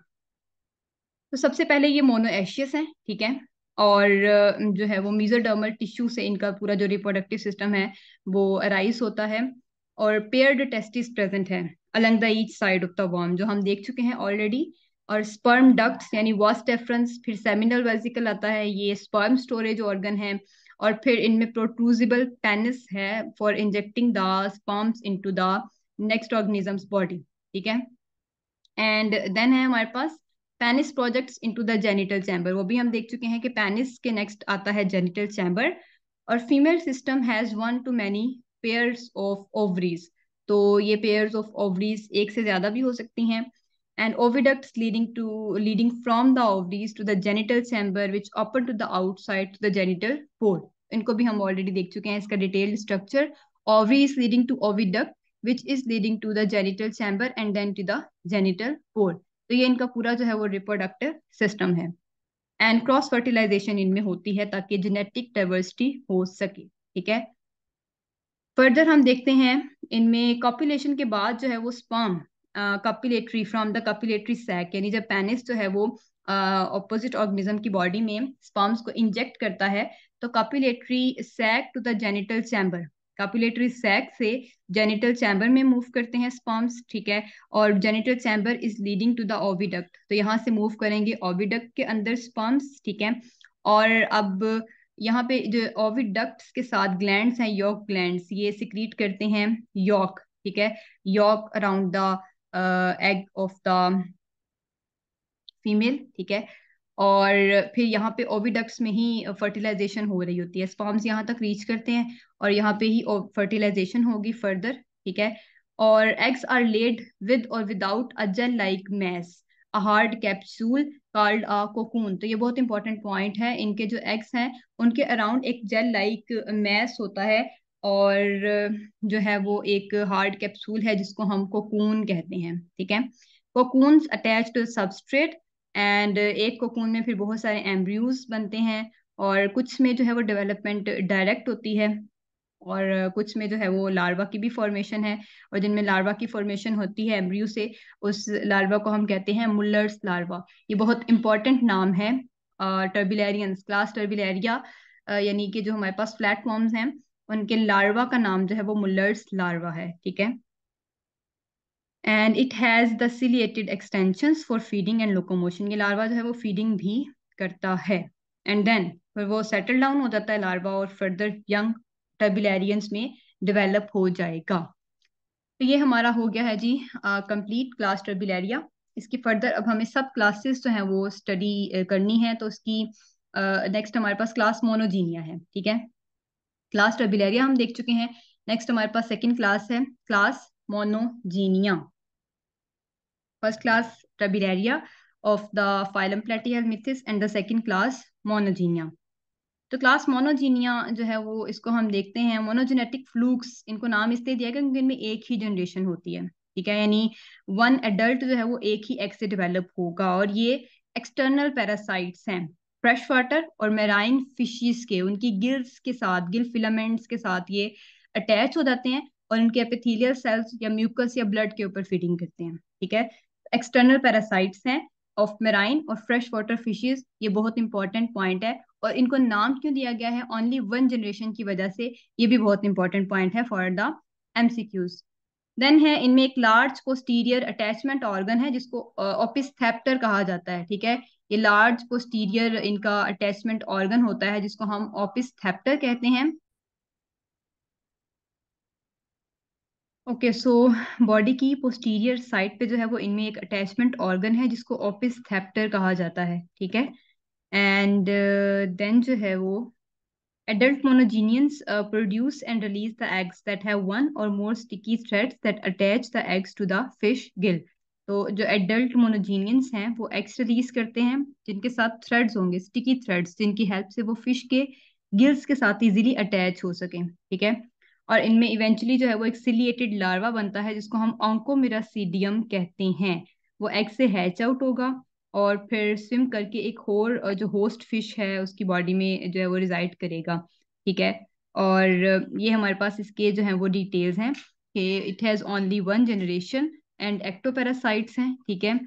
तो सबसे पहले ये मोनोएशियस है ठीक है और uh, जो है वो मीजोडर्मल टिश्यू से इनका पूरा जो रिप्रोडक्टिव सिस्टम है वो अराइज होता है और पेयर्ड टेस्टिस प्रेजेंट है along the each side of the worm जो हम देख चुके हैं ऑलरेडी और स्पर्म डक्ट्स यानी वॉस डेफरेंस फिर सेमिनल वेजिकल आता है ये स्पर्म स्टोरेज ऑर्गन है और फिर इनमें प्रोट्रूजिबल पेनिस है for injecting the in into the next organisms body ठीक है एंड देन है हमारे पास penis projects into the genital chamber वो भी हम देख चुके हैं कि पेनिस के नेक्स्ट आता है जेनिटल चैम्बर और female system has one two many pairs of ovaries तो ये पेयर्स ऑफ ओवरीज एक से ज्यादा भी हो सकती हैं and oviducts leading to leading from the ovaries to the genital chamber which open to the outside to the genital pole इनको भी हम ऑलरेडी देख चुके हैं इसका detail structure ovary is leading to oviduct which is leading to the genital chamber and then to the genital pole तो ये इनका पूरा जो है वो रिप्रोडक्टिव सिस्टम है एंड क्रॉस फर्टिलाइजेशन इनमें होती है ताकि जेनेटिक डाइवर्सिटी हो सके ठीक है फर्दर हम देखते हैं इनमें कॉपुलेशन के बाद जो है वो sperm copulatory from the copulatory sac यानी जब पेनिस जो है वो ऑपोजिट uh, ऑर्गेनिज्म की बॉडी में स्पर्म्स को इंजेक्ट करता है तो copulatory sac to the genital chamber copulatory sac से जेनिटल चैम्बर में मूव करते हैं स्पर्म्स ठीक है और genital chamber is leading to the oviduct तो यहाँ से मूव करेंगे ओविडक्ट के अंदर स्पर्म्स ठीक है और अब यहाँ पे जो ओविडक्ट के साथ ग्लैंड्स हैं यॉक ग्लैंड्स ये सिक्रीट करते हैं यॉक ठीक है yolk around the egg of the female ठीक है और फिर यहाँ पे ओविडक्ट्स में ही फर्टिलाइजेशन हो रही होती है स्पॉम्स यहाँ तक रीच करते हैं और यहाँ पे ही फर्टिलाइजेशन होगी फर्दर ठीक है और eggs are laid with or without a gel like mass a hard capsule called a cocoon तो ये बहुत इंपॉर्टेंट पॉइंट है इनके जो एग्स हैं उनके अराउंड एक जेल लाइक मैस होता है और जो है वो एक हार्ड कैप्सूल है जिसको हम कोकून कहते हैं ठीक है cocoon attach to substrate and एक कोकून में फिर बहुत सारे एम्ब्रियोज बनते हैं और कुछ में जो है वो डेवलपमेंट डायरेक्ट होती है और कुछ में जो है वो लार्वा की भी फॉर्मेशन है और जिनमें लार्वा की फॉर्मेशन होती है एम्ब्रियो से उस लार्वा को हम कहते हैं मुल्लर्स लार्वा ये बहुत इंपॉर्टेंट नाम है टर्बिलेरियंस क्लास टर्बिलेरिया यानी कि जो हमारे पास प्लेटफॉर्म्स हैं उनके लार्वा का नाम जो है वो मुलर्स लार्वा है ठीक है and it has the extension for feeding and locomotion ये लार्वा जो है वो फीडिंग भी करता है एंड देन फिर वो सेटल डाउन हो जाता है लार्वा और फर्दर यंग टर्बिलेरियंस में डिवेलप हो जाएगा तो ये हमारा हो गया है जी कंप्लीट क्लास टर्बिलेरिया इसकी फर्दर अब हमें सब क्लासेस जो है वो स्टडी करनी है तो उसकी नेक्स्ट uh, हमारे पास क्लास मोनोजीनिया है ठीक है क्लास ट्रेबिलेरिया हम देख चुके हैं नेक्स्ट हमारे पास सेकेंड क्लास है class monogenea first class of the phylum platyhelminthes and the second class monogenea तो क्लास मोनोजीनिया जो है वो इसको हम देखते हैं मोनोजेनेटिक फ्लूक्स इनको नाम इसलिए दिया गया क्योंकि इनमें एक ही जनरेशन होती है ठीक है यानी वन एडल्ट जो है वो एक ही एक्स से डेवलप होगा और ये एक्सटर्नल पैरासाइट्स हैं फ्रेश वाटर और मेराइन फिशीज के उनकी गिल्स के साथ गिल फिलामेंट्स के साथ ये अटैच हो जाते हैं और उनके एपिथेलियल सेल्स या म्यूकस या ब्लड के ऊपर फीडिंग करते हैं ठीक है एक्सटर्नल पैरासाइट्स हैं ऑफ मेराइन और फ्रेश वाटर फिशेज ये बहुत इंपॉर्टेंट पॉइंट है और इनको नाम क्यों दिया गया है ओनली वन जनरेशन की वजह से ये भी बहुत इंपॉर्टेंट पॉइंट है फॉर द एमसीक्यूज देन है इनमें एक लार्ज पोस्टीरियर अटैचमेंट ऑर्गन है जिसको ओपिस्थेप्टर कहा जाता है ठीक है ये लार्ज पोस्टीरियर इनका अटैचमेंट ऑर्गन होता है जिसको हम ओपिस्थेप्टर कहते हैं ओके सो बॉडी की पोस्टीरियर साइड पे जो है वो इनमें एक अटैचमेंट ऑर्गन है जिसको ओपिस्थेप्टर कहा जाता है ठीक है एंड देन uh, जो है वो Adult monogenians uh, produce and release the eggs that have one or more sticky threads that attach the eggs to the fish gill. तो जो एडल्ट मोनोजीनियंस हैं वो एग्स रिलीज करते हैं जिनके साथ थ्रेड्स होंगे स्टिकी थ्रेड्स जिनकी हेल्प से वो फिश के गिल्स के साथ इजीली अटैच हो सकें ठीक है और इनमें इवेंचुअली जो है वो एक सिलिएटेड लार्वा बनता है जिसको हम ऑंकोमिरासीडियम कहते हैं वो एग से हैच आउट होगा और फिर स्विम करके एक और जो होस्ट फिश है उसकी बॉडी में जो है वो रिजाइड करेगा ठीक है और ये हमारे पास इसके जो है वो डिटेल्स हैं कि it has only one generation and ectoparasites हैं ठीक है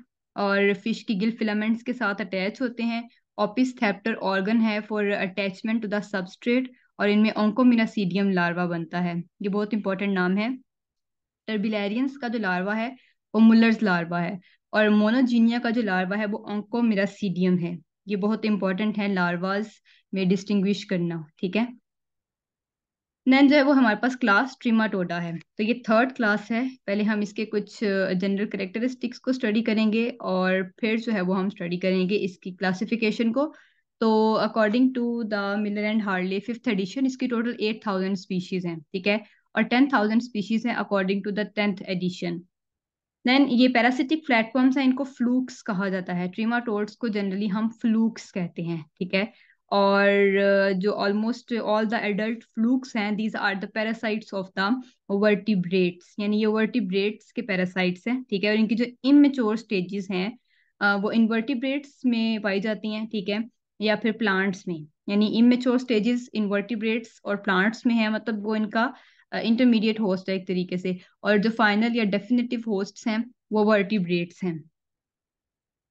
और फिश की गिल फिलामेंट्स के साथ अटैच होते हैं ऑपिस थेप्टर ऑर्गन है for attachment to the substrate और इनमें ओंकोमिनासीडियम लार्वा बनता है ये बहुत इंपॉर्टेंट नाम है टर्बिलेरियंस का जो लार्वा है वो मुलर्स लार्वा है और मोनोजीनिया का जो लार्वा है वो ऑंकोमिरासीडियम है ये बहुत इंपॉर्टेंट है लार्वास में डिस्टिंग्विश करना ठीक है नैन जो है वो हमारे पास क्लास ट्रीमाटोडा है तो ये थर्ड क्लास है पहले हम इसके कुछ जनरल करेक्टरिस्टिक्स को स्टडी करेंगे और फिर जो है वो हम स्टडी करेंगे इसकी क्लासिफिकेशन को तो according to the Miller and Harley fifth edition इसकी टोटल एट थाउजेंड स्पीशीज हैं ठीक है और टेन थाउजेंड स्पीशीज हैं according to the tenth edition then ये पैरासिटिक प्लेटफॉर्म्स हैं इनको फ्लूक्स कहा जाता है ट्रीमाटोड्स को जनरली हम फ्लूक्स कहते हैं ठीक है और जो almost all the adult flukes हैं these are the parasites of the vertebrates यानी ये वर्टिब्रेट्स के पैरासाइट्स हैं ठीक है और इनकी जो इमेच्योर स्टेजेस हैं वो इनवर्टिब्रेट्स में पाई जाती हैं ठीक है या फिर प्लांट्स में यानी इमेच्योर स्टेजेस इनवर्टिब्रेट्स और प्लांट्स में है मतलब वो इनका इंटरमीडिएट होस्ट है एक तरीके से और जो फाइनल या डेफिनेटिव होस्ट हैं वो वर्टिब्रेट्स हैं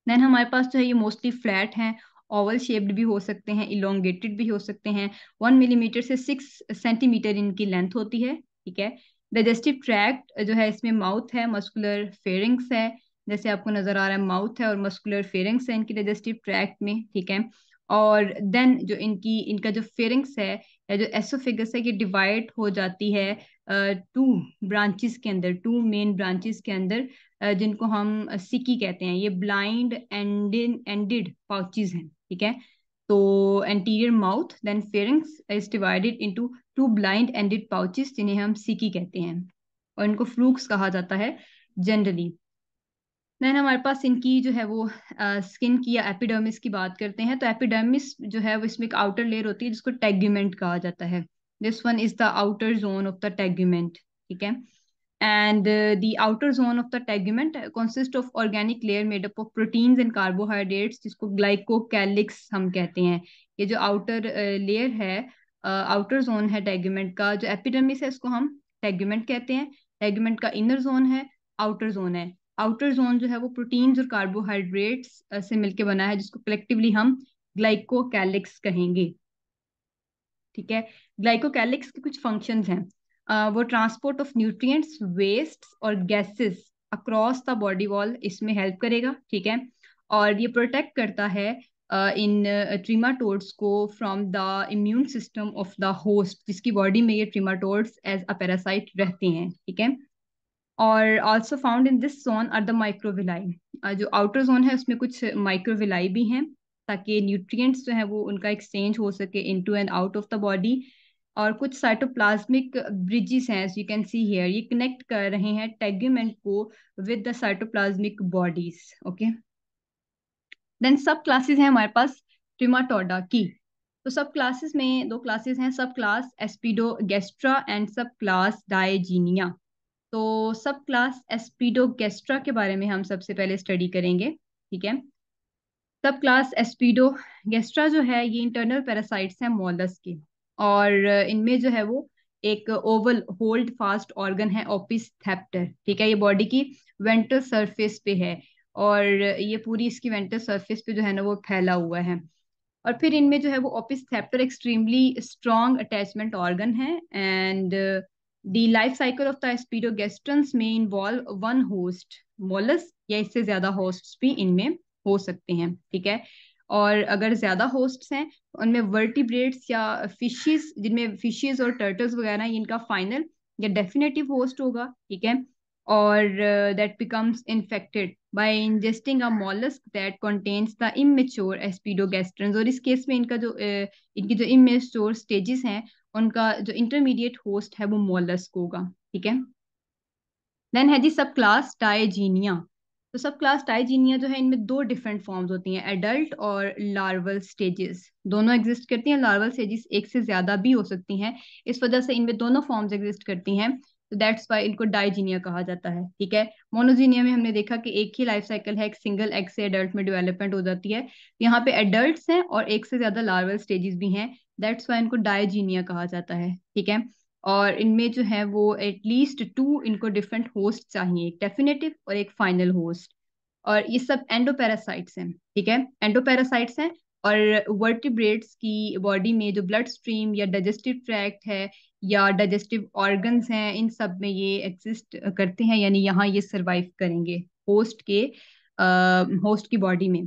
देन हमारे पास जो है ये मोस्टली फ्लैट हैं ओवल शेप्ड भी हो सकते हैं इलोंगेटेड भी हो सकते हैं वन मिलीमीटर से सिक्स सेंटीमीटर इनकी लेंथ होती है ठीक है डाइजेस्टिव ट्रैक्ट जो है इसमें माउथ है मस्कुलर फेरिंग्स है जैसे आपको नजर आ रहा है माउथ है और मस्कुलर फेरिंग्स है इनकी डाइजेस्टिव ट्रैक्ट में ठीक है और देन जो इनकी इनका जो फेरिंग्स है या जो एसोफेगस है ये डिवाइड हो जाती है टू ब्रांचेस के अंदर टू मेन ब्रांचेस के अंदर जिनको हम सिकी कहते हैं ये ब्लाइंड एंड एंडेड पाउचेस हैं ठीक है तो anterior mouth then pharynx is divided into two blind ended pouches जिन्हें हम सिकी कहते हैं और इनको फ्लूक्स कहा जाता है जनरली देन हमारे पास इनकी जो है वो स्किन uh, की या एपिडर्मिस की बात करते हैं तो एपिडर्मिस जो है वो इसमें एक आउटर लेयर होती है जिसको टेग्यूमेंट कहा जाता है this one is the outer zone of the tegument ठीक है and the outer zone of the tegument consist of organic layer made up of protein and carbohydrates जिसको ग्लाइकोकैलिक्स हम कहते हैं ये जो आउटर लेयर uh, है आउटर uh, जोन है टेग्यूमेंट का जो एपिडर्मिस है उसको हम टेग्यूमेंट कहते हैं टेग्यूमेंट का इनर जोन है आउटर जोन है आउटर जोन जो है वो प्रोटीन्स और कार्बोहाइड्रेट्स uh, से मिलके बना है जिसको कलेक्टिवली हम ग्लाइकोकैलिक्स कहेंगे ठीक है ग्लाइकोकैलिक्स के कुछ फंक्शंस हैं uh, वो ट्रांसपोर्ट ऑफ न्यूट्रिएंट्स वेस्ट और gases across the body wall इसमें हेल्प करेगा ठीक है और ये प्रोटेक्ट करता है uh, इन ट्रीमाटोड्स को from the immune system of the host जिसकी बॉडी में ये ट्रीमाटोड्स एज अ पैरासाइट रहते हैं ठीक है और also found in this zone are the microvilli जो आउटर जोन है उसमें कुछ माइक्रोविलाई भी हैं ताकि न्यूट्रिएंट्स जो है वो उनका एक्सचेंज हो सके into and out of the body और कुछ साइटोप्लाज्मिक ब्रिजेस हैं यू कैन सी हियर ये कनेक्ट कर रहे हैं टेग्यूमेंट को with the cytoplasmic bodies okay then subclasses हैं हमारे पास ट्रिमाटोडा की तो सब क्लासेस में दो क्लासेस हैं subclass Aspidogastrea and subclass Digenea तो सब क्लास एस्पीडोगेस्ट्रा के बारे में हम सबसे पहले स्टडी करेंगे ठीक है सब क्लास एस्पीडोगेस्ट्रा जो है ये इंटरनल पैरासाइट्स हैं मोलस के और इनमें जो है वो एक ओवल होल्ड फास्ट ऑर्गन है ओपिस थेप्टर ठीक है ये बॉडी की वेंटल सरफेस पे है और ये पूरी इसकी वेंटल सरफेस पे जो है ना वो फैला हुआ है और फिर इनमें जो है वो opisthaptor extremely strong attachment organ है and uh, the life cycle of the aspidogastreans में इन्वॉल्व वन होस्ट मोलस या इससे ज्यादा होस्ट भी इनमें हो सकते हैं ठीक है और अगर ज्यादा होस्ट हैं उनमें वर्टिब्रेट्स या फिशेस जिनमें फिशेस और टर्टल्स वगैरह इनका फाइनल या डेफिनेटिव होस्ट होगा ठीक है और that becomes infected by ingesting a mollusc that contains the immature aspidogastreans और इस केस में इनका जो uh, इनकी जो इमेच्योर स्टेजेस हैं उनका जो इंटरमीडिएट होस्ट है वो मोलस्क होगा ठीक है देन है जी सब क्लास टाइजीनिया तो सब क्लास टाइजीनिया जो है इनमें दो डिफरेंट फॉर्म्स होती हैं एडल्ट और लार्वल स्टेजेस दोनों एग्जिस्ट करती हैं लार्वल स्टेजेस एक से ज्यादा भी हो सकती हैं इस वजह से इनमें दोनों फॉर्म्स एग्जिस्ट करती हैं तो दैट्स वाई इनको डाइजीनिया कहा जाता है ठीक है मोनोजीनिया में हमने देखा कि एक ही लाइफ साइकिल है एक सिंगल एग से एडल्ट में डेवलपमेंट हो जाती है यहाँ पे एडल्ट हैं और एक से ज्यादा लार्वल स्टेजेस भी हैं दैट्स वाई इनको डायजीनिया कहा जाता है ठीक है और इनमें जो है वो एटलीस्ट टू इनको डिफरेंट होस्ट चाहिए एक डेफिनेटिव और एक फाइनल होस्ट और ये सब एंडोपैरासाइट्स हैं ठीक है एंडोपैरासाइट्स हैं और वर्टिब्रेट्स की बॉडी में जो ब्लड स्ट्रीम या डाइजेस्टिव ट्रैक्ट है या डाइजेस्टिव ऑर्गन्स हैं इन सब में ये एग्जिस्ट करते हैं यानी यहाँ ये सर्वाइव करेंगे होस्ट के आ, होस्ट की बॉडी में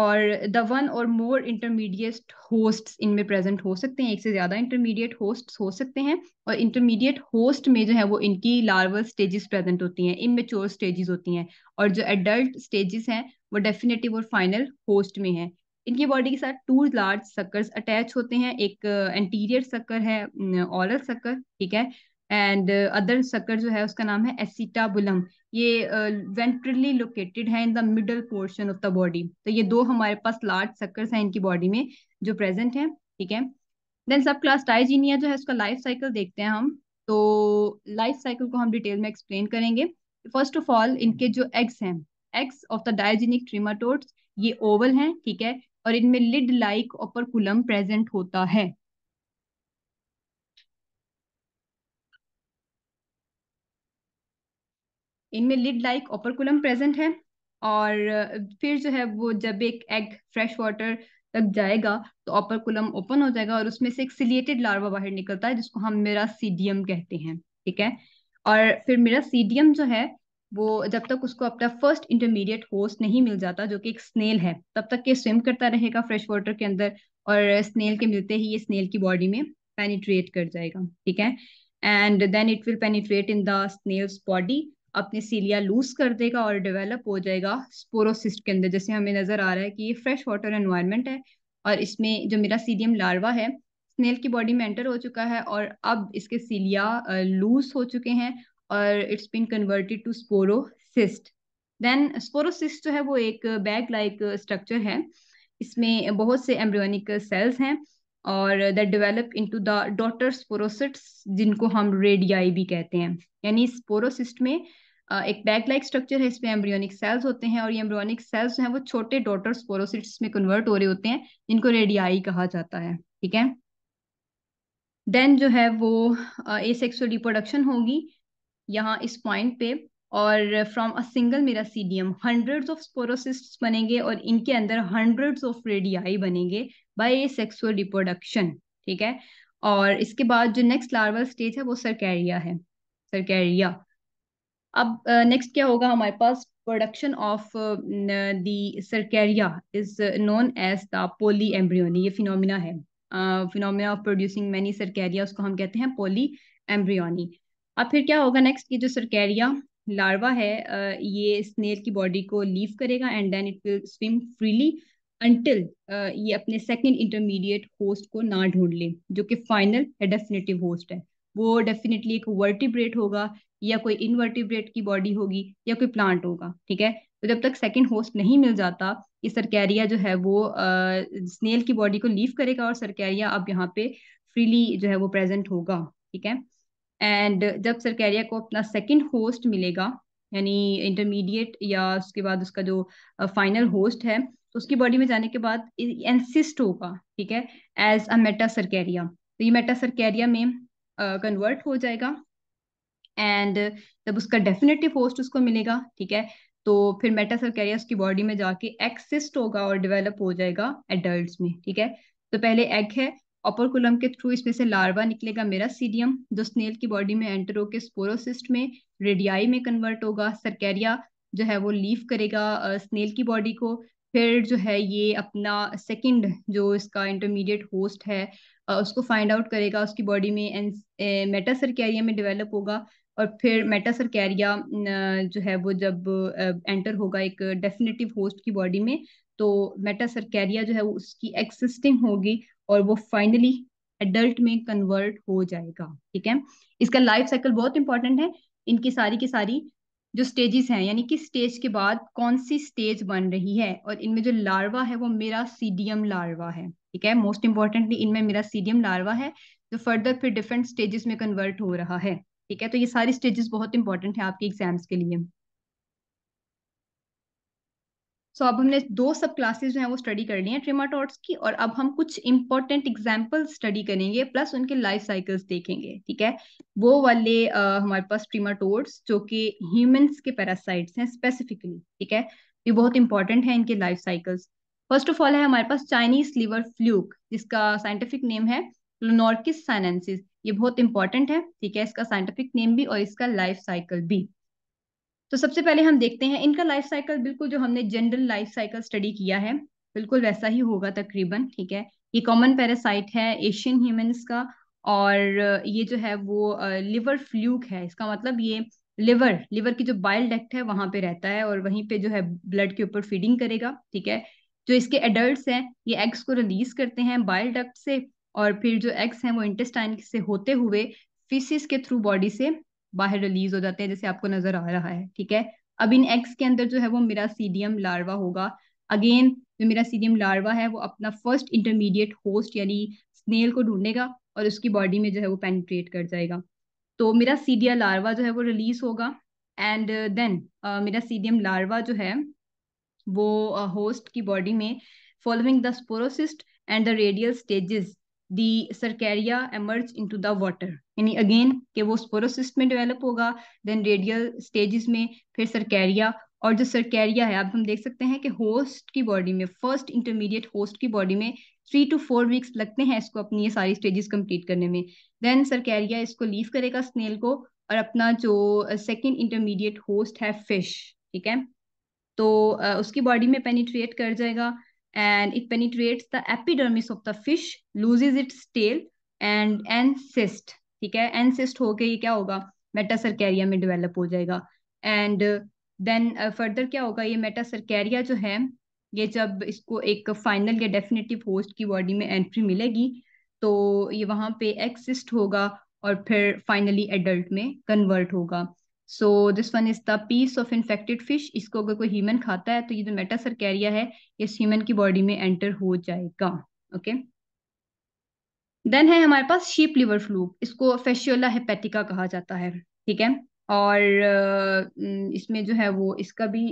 और द वन और मोर इंटरमीडिएट होस्ट इनमें प्रेजेंट हो सकते हैं एक से ज्यादा इंटरमीडिएट होस्ट हो सकते हैं और इंटरमीडिएट होस्ट में जो है वो इनकी लार्वल स्टेजेस प्रेजेंट होती हैं इमेच्योर स्टेजेस होती हैं और जो एडल्ट स्टेजेस हैं वो डेफिनेटिव और फाइनल होस्ट में है इनकी बॉडी के साथ टू लार्ज सक्कर्स अटैच होते हैं एक एंटीरियर uh, सकर है ऑरल mm, सकर ठीक है एंड अदर सकर जो है उसका नाम है एसिटाबुलम ये वेंट्रली लोकेटेड है in the middle portion of the body तो ये दो हमारे पास लार्ज सक्कर्स हैं इनकी बॉडी में जो प्रेजेंट है ठीक है देन सब क्लास टाइजीनिया जो है उसका लाइफ साइकिल देखते हैं हम तो लाइफ साइकिल को हम डिटेल में एक्सप्लेन करेंगे फर्स्ट ऑफ ऑल इनके जो एग्स हैं eggs of the digenetic trematodes ये ओवल हैं ठीक है और इनमें लिड लाइक ऑपरकुलम प्रेजेंट होता है इनमें लिड लाइक ओपरकुलम प्रेजेंट है और फिर जो है वो जब एक एग फ्रेश वाटर तक जाएगा तो ऑपरकुलम ओपन हो जाएगा और उसमें से एक सिलिएटेड लार्वा बाहर निकलता है जिसको हम मेरा सीडियम कहते हैं ठीक है और फिर मेरा सीडियम जो है वो जब तक उसको अपना फर्स्ट इंटरमीडिएट होस्ट नहीं मिल जाता जो कि एक स्नेल है तब तक ये स्विम करता रहेगा फ्रेश वाटर के अंदर और स्नेल के मिलते ही ये स्नेल की बॉडी में पेनिट्रेट कर जाएगा ठीक है and then it will penetrate in the snail's body अपने सीलिया लूज कर देगा और डेवलप हो जाएगा स्पोरोसिस्ट के अंदर जैसे हमें नजर आ रहा है कि ये फ्रेश वाटर एनवायरमेंट है और इसमें जो मेरा सीडियम लार्वा है स्नेल की बॉडी में एंटर हो चुका है और अब इसके सीलिया लूज हो चुके हैं और it's been converted to sporocyst then sporocyst जो है वो एक बैग लाइक स्ट्रक्चर है इसमें बहुत से एम्ब्रियोनिक सेल्स हैं और that develop into the daughter sporocysts जिनको हम रेडियाई भी कहते हैं यानी स्पोरोसिस्ट में एक बैग लाइक स्ट्रक्चर है इसमें एम्ब्रियोनिक सेल्स होते हैं और ये एम्ब्रियोनिक सेल्स जो हैं वो छोटे डॉटर स्पोरोसिट्स में कन्वर्ट हो रहे होते हैं जिनको रेडियाई कहा जाता है ठीक है देन जो है वो सेक्सुअल रिप्रोडक्शन होगी यहाँ इस पॉइंट पे और फ्रॉम अ सिंगल सीडियम हंड्रेड ऑफ स्पोरोसिस्ट्स बनेंगे और इनके अंदर हंड्रेड ऑफ रेडियाई बनेंगे बाय ए सेक्सुअल रिप्रोडक्शन ठीक है और इसके बाद जो नेक्स्ट लार्वल स्टेज है वो सरकैरिया है सरकैरिया अब नेक्स्ट uh, क्या होगा हमारे पास production of the is known as the polyembryony ये फिनोमिना है phenomena of producing many cercariae उसको हम कहते हैं पोली एम्ब्रियोनी अब फिर क्या होगा नेक्स्ट की जो सरकेरिया लार्वा है uh, ये स्नेल की बॉडी को लीव करेगा and then it will swim freely until ये अपने सेकेंड इंटरमीडिएट होस्ट को ना ढूंढ ले जो कि फाइनल या डेफिनेटिव होस्ट है वो डेफिनेटली एक वर्टिब्रेट होगा या कोई इनवर्टिब्रेट की बॉडी होगी या कोई प्लांट होगा ठीक है तो जब तक सेकंड होस्ट नहीं मिल जाता ये सरकैरिया जो है वो आ, स्नेल की बॉडी को लीव करेगा और सरकैरिया अब यहाँ पे फ्रीली जो है वो प्रेजेंट होगा ठीक है एंड जब सरकैरिया को अपना सेकेंड होस्ट मिलेगा यानी इंटरमीडिएट या उसके बाद उसका जो फाइनल uh, होस्ट है तो उसकी बॉडी में जाने के बाद एनसिस्ट होगा ठीक है एज अ मेटा सरकैरिया तो ये मेटा सरकैरिया में कन्वर्ट हो जाएगा एंड जब उसका डेफिनेटिव होस्ट उसको मिलेगा ठीक है तो फिर मेटासेल कैरियर उसकी बॉडी में जाके एक्सिस्ट होगा और डेवलप हो जाएगा एडल्ट में ठीक है तो पहले एग है ऑपरकुलम के थ्रू इसमें से लार्वा निकलेगा मेरा सीडियम जो स्नेल की बॉडी में एंटर होके स्पोरोसिस्ट में रेडियाई में कन्वर्ट होगा सरकेरिया जो है वो लीव करेगा स्नेल की बॉडी को फिर जो है ये अपना सेकंड जो इसका इंटरमीडिएट होस्ट है उसको फाइंड आउट करेगा उसकी बॉडी में मेटासर कैरिया में डेवलप होगा और फिर मेटासर कैरिया जो है वो जब एंटर होगा एक डेफिनेटिव होस्ट की बॉडी में तो मेटासर कैरिया जो है वो उसकी एक्सिस्टिंग होगी और वो फाइनली एडल्ट में कन्वर्ट हो जाएगा ठीक है इसका लाइफ साइकिल बहुत इंपॉर्टेंट है इनकी सारी की सारी जो स्टेजेस हैं यानी कि स्टेज के बाद कौन सी स्टेज बन रही है और इनमें जो लार्वा है वो मेरा सीडियम लार्वा है ठीक है मोस्ट इंपॉर्टेंटली इनमें मेरा सीडियम लार्वा है जो फर्दर फिर डिफरेंट स्टेजेस में कन्वर्ट हो रहा है ठीक है तो ये सारी स्टेजेस बहुत इंपॉर्टेंट है आपके एग्जाम्स के लिए सो so, अब हमने दो सब क्लासेस जो है वो स्टडी कर ली है ट्रिमाटॉट्स की और अब हम कुछ इंपॉर्टेंट एग्जाम्पल स्टडी करेंगे प्लस उनके लाइफ साइकिल्स देखेंगे ठीक है वो वाले आ, हमारे पास ट्रिमाटोड्स जो कि ह्यूमंस के पैरासाइट्स हैं स्पेसिफिकली ठीक है ये बहुत इंपॉर्टेंट है इनके life cycles first of all है हमारे पास चाइनीज लिवर फ्लूक जिसका साइंटिफिक नेम है लुनॉर्किस साइनेंसिस ये बहुत इंपॉर्टेंट है ठीक है इसका साइंटिफिक नेम भी और इसका लाइफ साइकिल भी तो सबसे पहले हम देखते हैं इनका लाइफ साइकिल बिल्कुल जो हमने जनरल लाइफ साइकिल स्टडी किया है बिल्कुल वैसा ही होगा तकरीबन ठीक है ये कॉमन पैरासाइट है एशियन ह्यूमंस का और ये जो है वो लिवर फ्लूक है इसका मतलब ये लिवर लिवर की जो बाइल डक्ट है वहां पे रहता है और वहीं पे जो है ब्लड के ऊपर फीडिंग करेगा ठीक है जो इसके एडल्ट हैं ये एग्स को रिलीज करते हैं बाइल डक्ट से और फिर जो एग्स हैं वो इंटेस्टाइन से होते हुए फिसिस के थ्रू बॉडी से बाहर रिलीज हो जाते हैं जैसे आपको नजर आ रहा है ठीक है अब इन एग्स के अंदर जो है वो मेरा सीडियम लार्वा होगा अगेन जो मेरा सीडियम लार्वा है वो अपना फर्स्ट इंटरमीडिएट होस्ट यानी स्नेल को ढूंढेगा और उसकी बॉडी में जो है वो पेनिट्रेट कर जाएगा तो मेरा सीडिया लार्वा जो है वो रिलीज होगा एंड देन uh, uh, मेरा सीडियम लार्वा जो है वो होस्ट uh, की बॉडी में following the sporocyst and the redial stages the emerge into the water यानी अगेन के वो स्पोरोसिस्ट में डेवेलप होगा देन रेडियल stages में फिर सरकैरिया और जो सरकैरिया है आप हम देख सकते हैं कि होस्ट की बॉडी में फर्स्ट इंटरमीडिएट होस्ट की बॉडी में थ्री टू फोर वीक्स लगते हैं इसको अपनी ये सारी स्टेजेस कंप्लीट करने में देन सरकैरिया इसको लीव करेगा स्नेल को और अपना जो सेकेंड इंटरमीडिएट होस्ट है फिश ठीक है तो uh, उसकी बॉडी में पेनिट्रिएट कर जाएगा and it penetrates the epidermis of the fish loses its tail and and cyst ठीक है एन सिस्ट होके ये क्या होगा मेटा सरकैरिया में डेवलप हो जाएगा एंड देन फर्दर क्या होगा ये मेटा सरकैरिया जो है ये जब इसको एक फाइनल या डेफिनेटिव होस्ट की बॉडी में एंट्री मिलेगी तो ये वहाँ पे एक्सिस्ट होगा और फिर फाइनली एडल्ट में कन्वर्ट होगा so this one is the piece of infected fish इसको अगर कोई ह्यूमन खाता है तो ये जो मेटासर कैरिया है ये ह्यूमन की बॉडी में एंटर हो जाएगा ओके okay? देन है हमारे पास शीप लिवर फ्लू इसको फेशियोला हेपेटिका कहा जाता है ठीक है और इसमें जो है वो इसका भी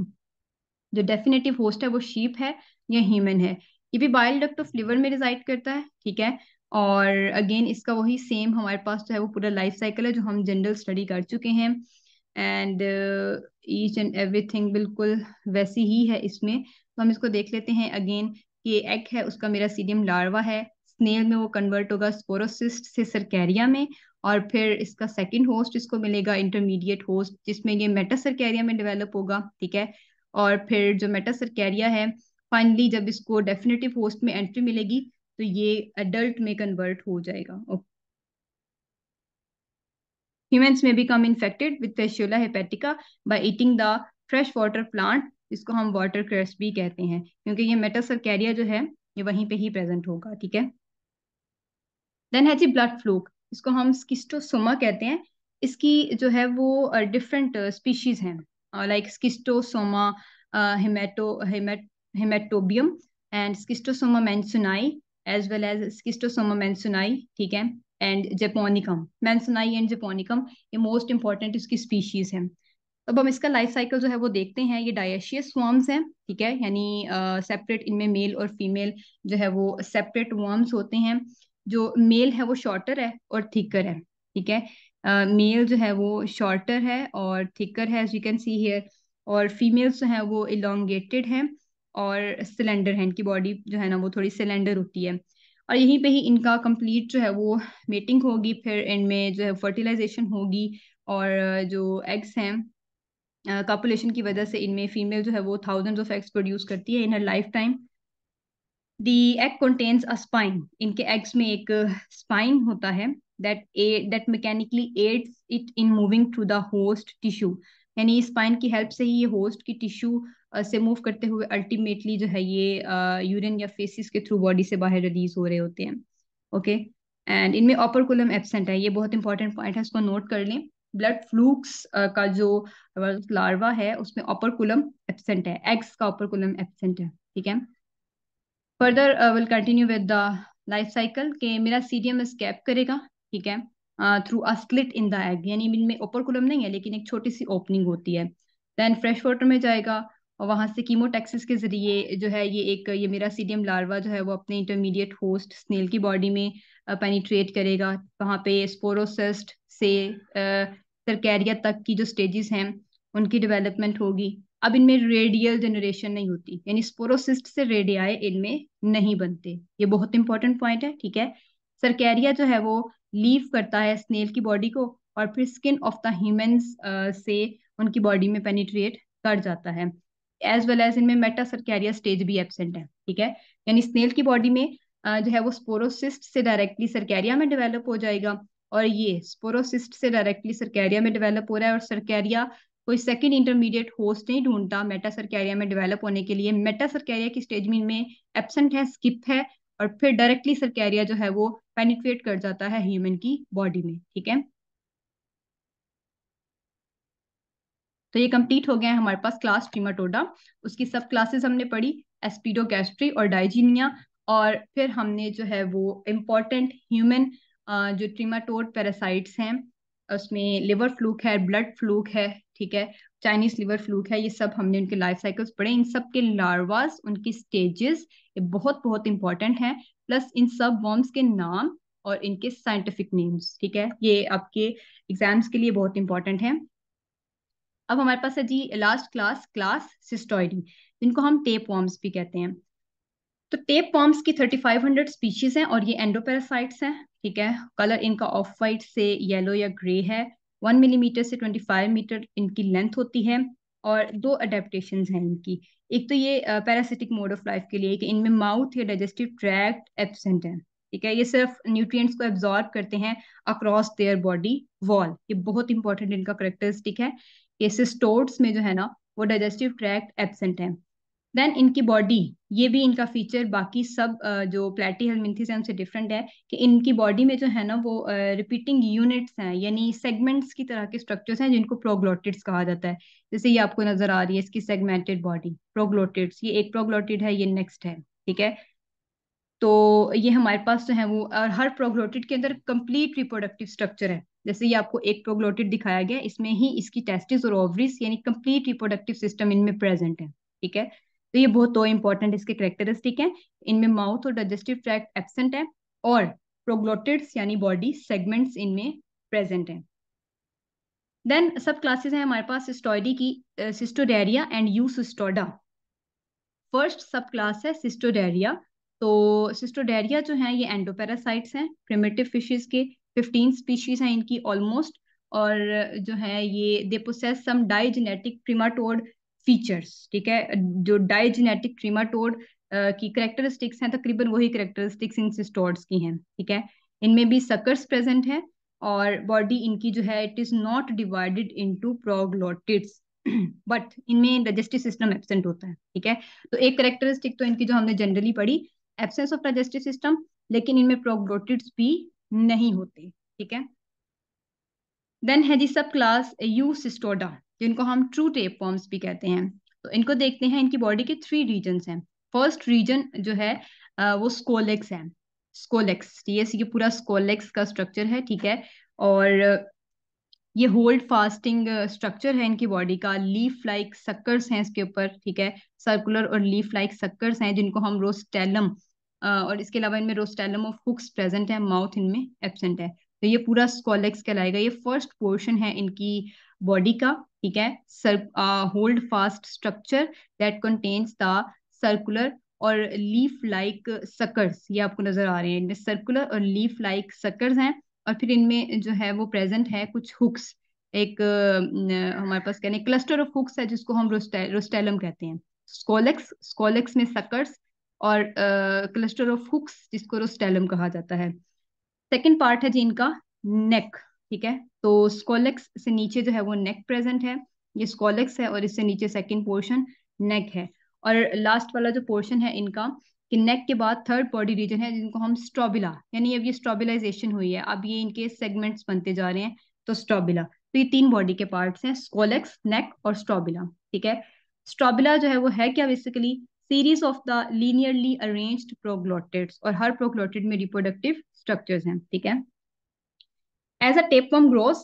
जो डेफिनेटिव होस्ट है वो शीप है या ह्यूमन है ये भी बाइल डक्ट ऑफ लिवर में रिजाइड करता है ठीक है और अगेन इसका वही सेम हमारे पास जो तो है वो पूरा लाइफ साइकिल है जो हम जनरल स्टडी कर चुके हैं एंड ईच एंड एवरीथिंग बिल्कुल वैसी ही है इसमें तो हम इसको देख लेते हैं अगेन ये एग है उसका मेरा सीडियम लार्वा है स्नेल में वो कन्वर्ट होगा स्पोरोसिस्ट से सरकैरिया में और फिर इसका सेकंड होस्ट इसको मिलेगा इंटरमीडिएट होस्ट जिसमें ये मेटा सरकैरिया में डेवलप होगा ठीक है और फिर जो मेटा सरकैरिया है फाइनली जब इसको डेफिनेटिव होस्ट में एंट्री मिलेगी तो ये एडल्ट में कन्वर्ट हो जाएगा ओके ह्यूमंस में become infected with Fasciola hepatica by eating the freshwater plant इसको हम वाटर क्रेस भी कहते हैं क्योंकि ये मेटासर कैरियर जो है ये वहीं पे ही प्रेजेंट होगा ठीक है देन है जी ब्लड फ्लूक इसको हम स्किस्टोसोमा कहते हैं इसकी जो है वो डिफरेंट स्पीशीज हैं like Schistosoma haemato haematobium and Schistosoma mansoni as well as Schistosoma mansoni ठीक है and japonicum mansoni and japonicum ये मोस्ट इंपॉर्टेंट इसकी स्पीशीज है अब हम इसका लाइफ साइकिल जो है वो देखते हैं ये डायशियस वर्म्स हैं ठीक है यानी सेपरेट इनमें मेल और फीमेल जो है वो सेपरेट वर्म्स होते हैं जो मेल है वो शॉर्टर है और थिकर है ठीक है मेल uh, जो है वो शॉर्टर है और थिकर है as you can see here और फीमेल्स जो है वो इलोंगेटेड हैं और सिलेंडर है इनकी बॉडी जो है ना वो थोड़ी सिलेंडर होती है और यहीं पे ही इनका कंप्लीट जो है वो मेटिंग होगी फिर इनमें जो है फर्टिलाइजेशन होगी और जो एग्स हैं कॉपुलेशन की वजह से इनमें फीमेल जो है वो थाउजेंड ऑफ एग्स प्रोड्यूस करती है in her lifetime the egg contains a spine इनके एग्स में एक स्पाइन होता है that a that mechanically aids it in moving through the host tissue यानी स्पाइन की हेल्प से ही ये होस्ट की टिश्यू से मूव करते हुए अल्टीमेटली जो है ये यूरिन या फेसिस के थ्रू बॉडी से बाहर रिलीज हो रहे होते हैं ओके एंड इनमें अपर कुलम एबसेंट है ये बहुत इंपॉर्टेंट पॉइंट है इसको नोट कर लें ब्लड फ्लूक्स का जो लार्वा है उसमें अपर कुलम एबसेंट है एग्स का अपर कुलम एबसेंट है ठीक है further will continue with the life cycle के मेरा सीडियम स्कैप करेगा ठीक है through a slit in the egg यानी इनमें ओपर कुलम नहीं है लेकिन एक छोटी सी ओपनिंग होती है देन फ्रेश वाटर में जाएगा और वहां से कीमोटेक्सिस के जरिए जो है ये एक ये मेरा सीडियम लार्वा जो है वो अपने इंटरमीडिएट होस्ट स्नेल की बॉडी में पेनिट्रेट करेगा वहाँ पे स्पोरोसिस्ट से सरकैरिया तक की जो स्टेजेस हैं उनकी डेवलपमेंट होगी अब इनमें रेडियल जनरेशन नहीं होती यानी स्पोरोसिस्ट से रेडियाए इनमें नहीं बनते ये बहुत इंपॉर्टेंट पॉइंट है ठीक है सरकैरिया जो है वो लीव करता है स्नेल की बॉडी को और फिर स्किन ऑफ द ह्यूमंस से उनकी बॉडी में पेनिट्रेट कर जाता है एज वेल एज इनमें मेटासरकैरिया स्टेज भी एबसेंट है ठीक है यानी स्नेल की बॉडी में जो है वो स्पोरोसिस्ट से डायरेक्टली सरकैरिया में डेवलप हो जाएगा और ये स्पोरोसिस्ट से डायरेक्टली सरकैरिया में डेवलप हो रहा है और सरकैरिया कोई सेकंड इंटरमीडिएट होस्ट नहीं ढूंढता मेटा में डेवलप होने के लिए मेटा की स्टेज में इनमें एबसेंट है स्किप है और फिर डायरेक्टली सरकैरिया जो है वो पेनिट्रेट कर जाता है ह्यूमन की बॉडी में ठीक है तो ये कंप्लीट हो गया है हमारे पास क्लास ट्रीमाटोडा उसकी सब क्लासेस हमने पढ़ी एस्पीडो और डाइजीनिया और फिर हमने जो है वो इम्पॉर्टेंट ह्यूमन जो ट्रीमाटोड पैरासाइट्स हैं उसमें लिवर फ्लूक है ब्लड फ्लूक है ठीक है चाइनीज लिवर फ्लूक है ये सब हमने उनके लाइफ साइकिल्स पढ़े इन सब के लार्वास उनके स्टेजेस ये बहुत बहुत इंपॉर्टेंट है प्लस इन सब वॉर्म्स के नाम और इनके साइंटिफिक नेम्स ठीक है ये आपके एग्जाम्स के लिए बहुत इंपॉर्टेंट है अब हमारे पास है जी लास्ट क्लास क्लास सिस्टोइडी जिनको हम टेप वॉर्म्स भी कहते हैं तो टेप वॉर्म्स की 3500 स्पीशीज हैं और ये एंडोपेरासाइट्स हैं ठीक है कलर इनका ऑफ वाइट से येलो या ग्रे है वन मिलीमीटर से ट्वेंटी फाइव मीटर इनकी लेंथ होती है और दो अडेप्टेशन हैं इनकी एक तो ये पैरासिटिक मोड ऑफ लाइफ के लिए कि इनमें माउथ या डाइजेस्टिव ट्रैक्ट एबसेंट है ठीक है ये सिर्फ न्यूट्रिएंट्स को एब्जॉर्ब करते हैं अक्रॉस देयर बॉडी वॉल ये बहुत इंपॉर्टेंट इनका करेक्टरिस्टिक है केसेस टोर्ट्स में जो है ना वो डाइजेस्टिव ट्रैक्ट एबसेंट है देन इनकी बॉडी ये भी इनका फीचर बाकी सब जो प्लेटी हेलमिंथिसम से डिफरेंट है कि इनकी बॉडी में जो है ना वो रिपीटिंग यूनिट्स हैं यानी सेगमेंट्स की तरह के स्ट्रक्चर्स हैं जिनको प्रोग्लोटिड्स कहा जाता है जैसे ये आपको नजर आ रही है इसकी सेगमेंटेड बॉडी प्रोग्लोटिड्स ये एक प्रोग्लोटिड है ये नेक्स्ट है ठीक है तो ये हमारे पास जो है वो और हर प्रोग्लोटिड के अंदर कंप्लीट रिप्रोडक्टिव स्ट्रक्चर है जैसे ये आपको एक प्रोग्लोटिड दिखाया गया इसमें ही इसकी टेस्टिस और ओवरीज यानी कंप्लीट रिप्रोडक्टिव सिस्टम इनमें प्रेजेंट है ठीक है तो ये बहुत दो इंपॉर्टेंट इसके करेक्टरिस्टिक हैं इनमें माउथ और डाइजेस्टिव ट्रैक्ट एबसेंट है और प्रोग्लोटिड यानी बॉडी सेगमेंट्स इनमें प्रेजेंट है देन सब क्लासेस हैं हमारे पास सिस्टोइडी की Cestodaria and Eucestoda first subclass है सिस्टोडेरिया तो सिस्टोडेरिया जो है ये एंडोपेरासाइट्स हैं प्रिमेटिव फिशेस के फिफ्टीन स्पीशीज हैं इनकी ऑलमोस्ट और जो है ये they possess some digenetic trematode features ठीक है जो डाइजेनेटिक क्रीमाटोड की करेक्टरिस्टिक्स हैं तकरीबन वही करेक्टरिस्टिक्स इन सिस्टोर्ड्स की हैं ठीक है इनमें भी सकर्स प्रेजेंट है और बॉडी इनकी जो है it is not divided into proglottids but इनमें डाइजेस्टिव सिस्टम एब्सेंट होता है ठीक है तो एक करेक्टरिस्टिक तो इनकी जो हमने जनरली पढ़ी एब्सेंस ऑफ डाइजेस्टिव सिस्टम लेकिन इनमें प्रोग्लोटिड्स भी नहीं होते ठीक है देन है जी सब क्लास यू सिस्टोडा जिनको हम ट्रू टेप फॉर्म्स भी कहते हैं तो इनको देखते हैं इनकी बॉडी के थ्री रीजन हैं फर्स्ट रीजन जो है वो स्कोलेक्स है स्कोलेक्स ये ये पूरा स्कोलेक्स का स्ट्रक्चर है ठीक है और ये होल्ड फास्टिंग स्ट्रक्चर है इनकी बॉडी का लीफ लाइक सक्कर्स हैं इसके ऊपर ठीक है सर्कुलर और लीफ लाइक सक्कर्स हैं जिनको हम रोस्टेलम और इसके अलावा इनमें रोस्टेलम ऑफ हुक्स प्रेजेंट है माउथ इनमें एबसेंट है तो ये पूरा स्कॉलेक्स कहलाएगा ये फर्स्ट पोर्शन है इनकी बॉडी का ठीक है सर holdfast structure that contains the circular और लीफ लाइक सकर्स ये आपको नजर आ रहे हैं इनमें सर्कुलर और लीफ लाइक सकर्स हैं और फिर इनमें जो है वो प्रेजेंट है कुछ हुक्स एक हमारे पास कहने क्लस्टर ऑफ हुक्स है जिसको हम रोस्टे, रोस्टेलम कहते हैं स्कॉलेक्स स्कॉलेक्स में सकर्स और क्लस्टर ऑफ हुक्स जिसको रोस्टेलम कहा जाता है सेकेंड पार्ट है जी इनका नेक ठीक है तो स्कोलेक्स से नीचे जो है वो नेक प्रेजेंट है ये स्कोलेक्स है और इससे नीचे सेकेंड पोर्शन नेक है और लास्ट वाला जो पोर्शन है इनका कि नेक के बाद थर्ड बॉडी रीजन है जिनको हम स्ट्रॉबिला यानी अब ये स्ट्रॉबिलाइजेशन हुई है अब ये इनके सेगमेंट्स बनते जा रहे हैं तो स्ट्रॉबिला तो ये तीन बॉडी के पार्ट्स हैं स्कोलेक्स नेक और स्ट्रॉबिला ठीक है स्ट्रॉबिला जो है वो है क्या basically series of the linearly arranged proglottids और हर प्रोग्लोटेड में रिप्रोडक्टिव स्ट्रक्चर्स हैं ठीक है एज अ टेपम ग्रोस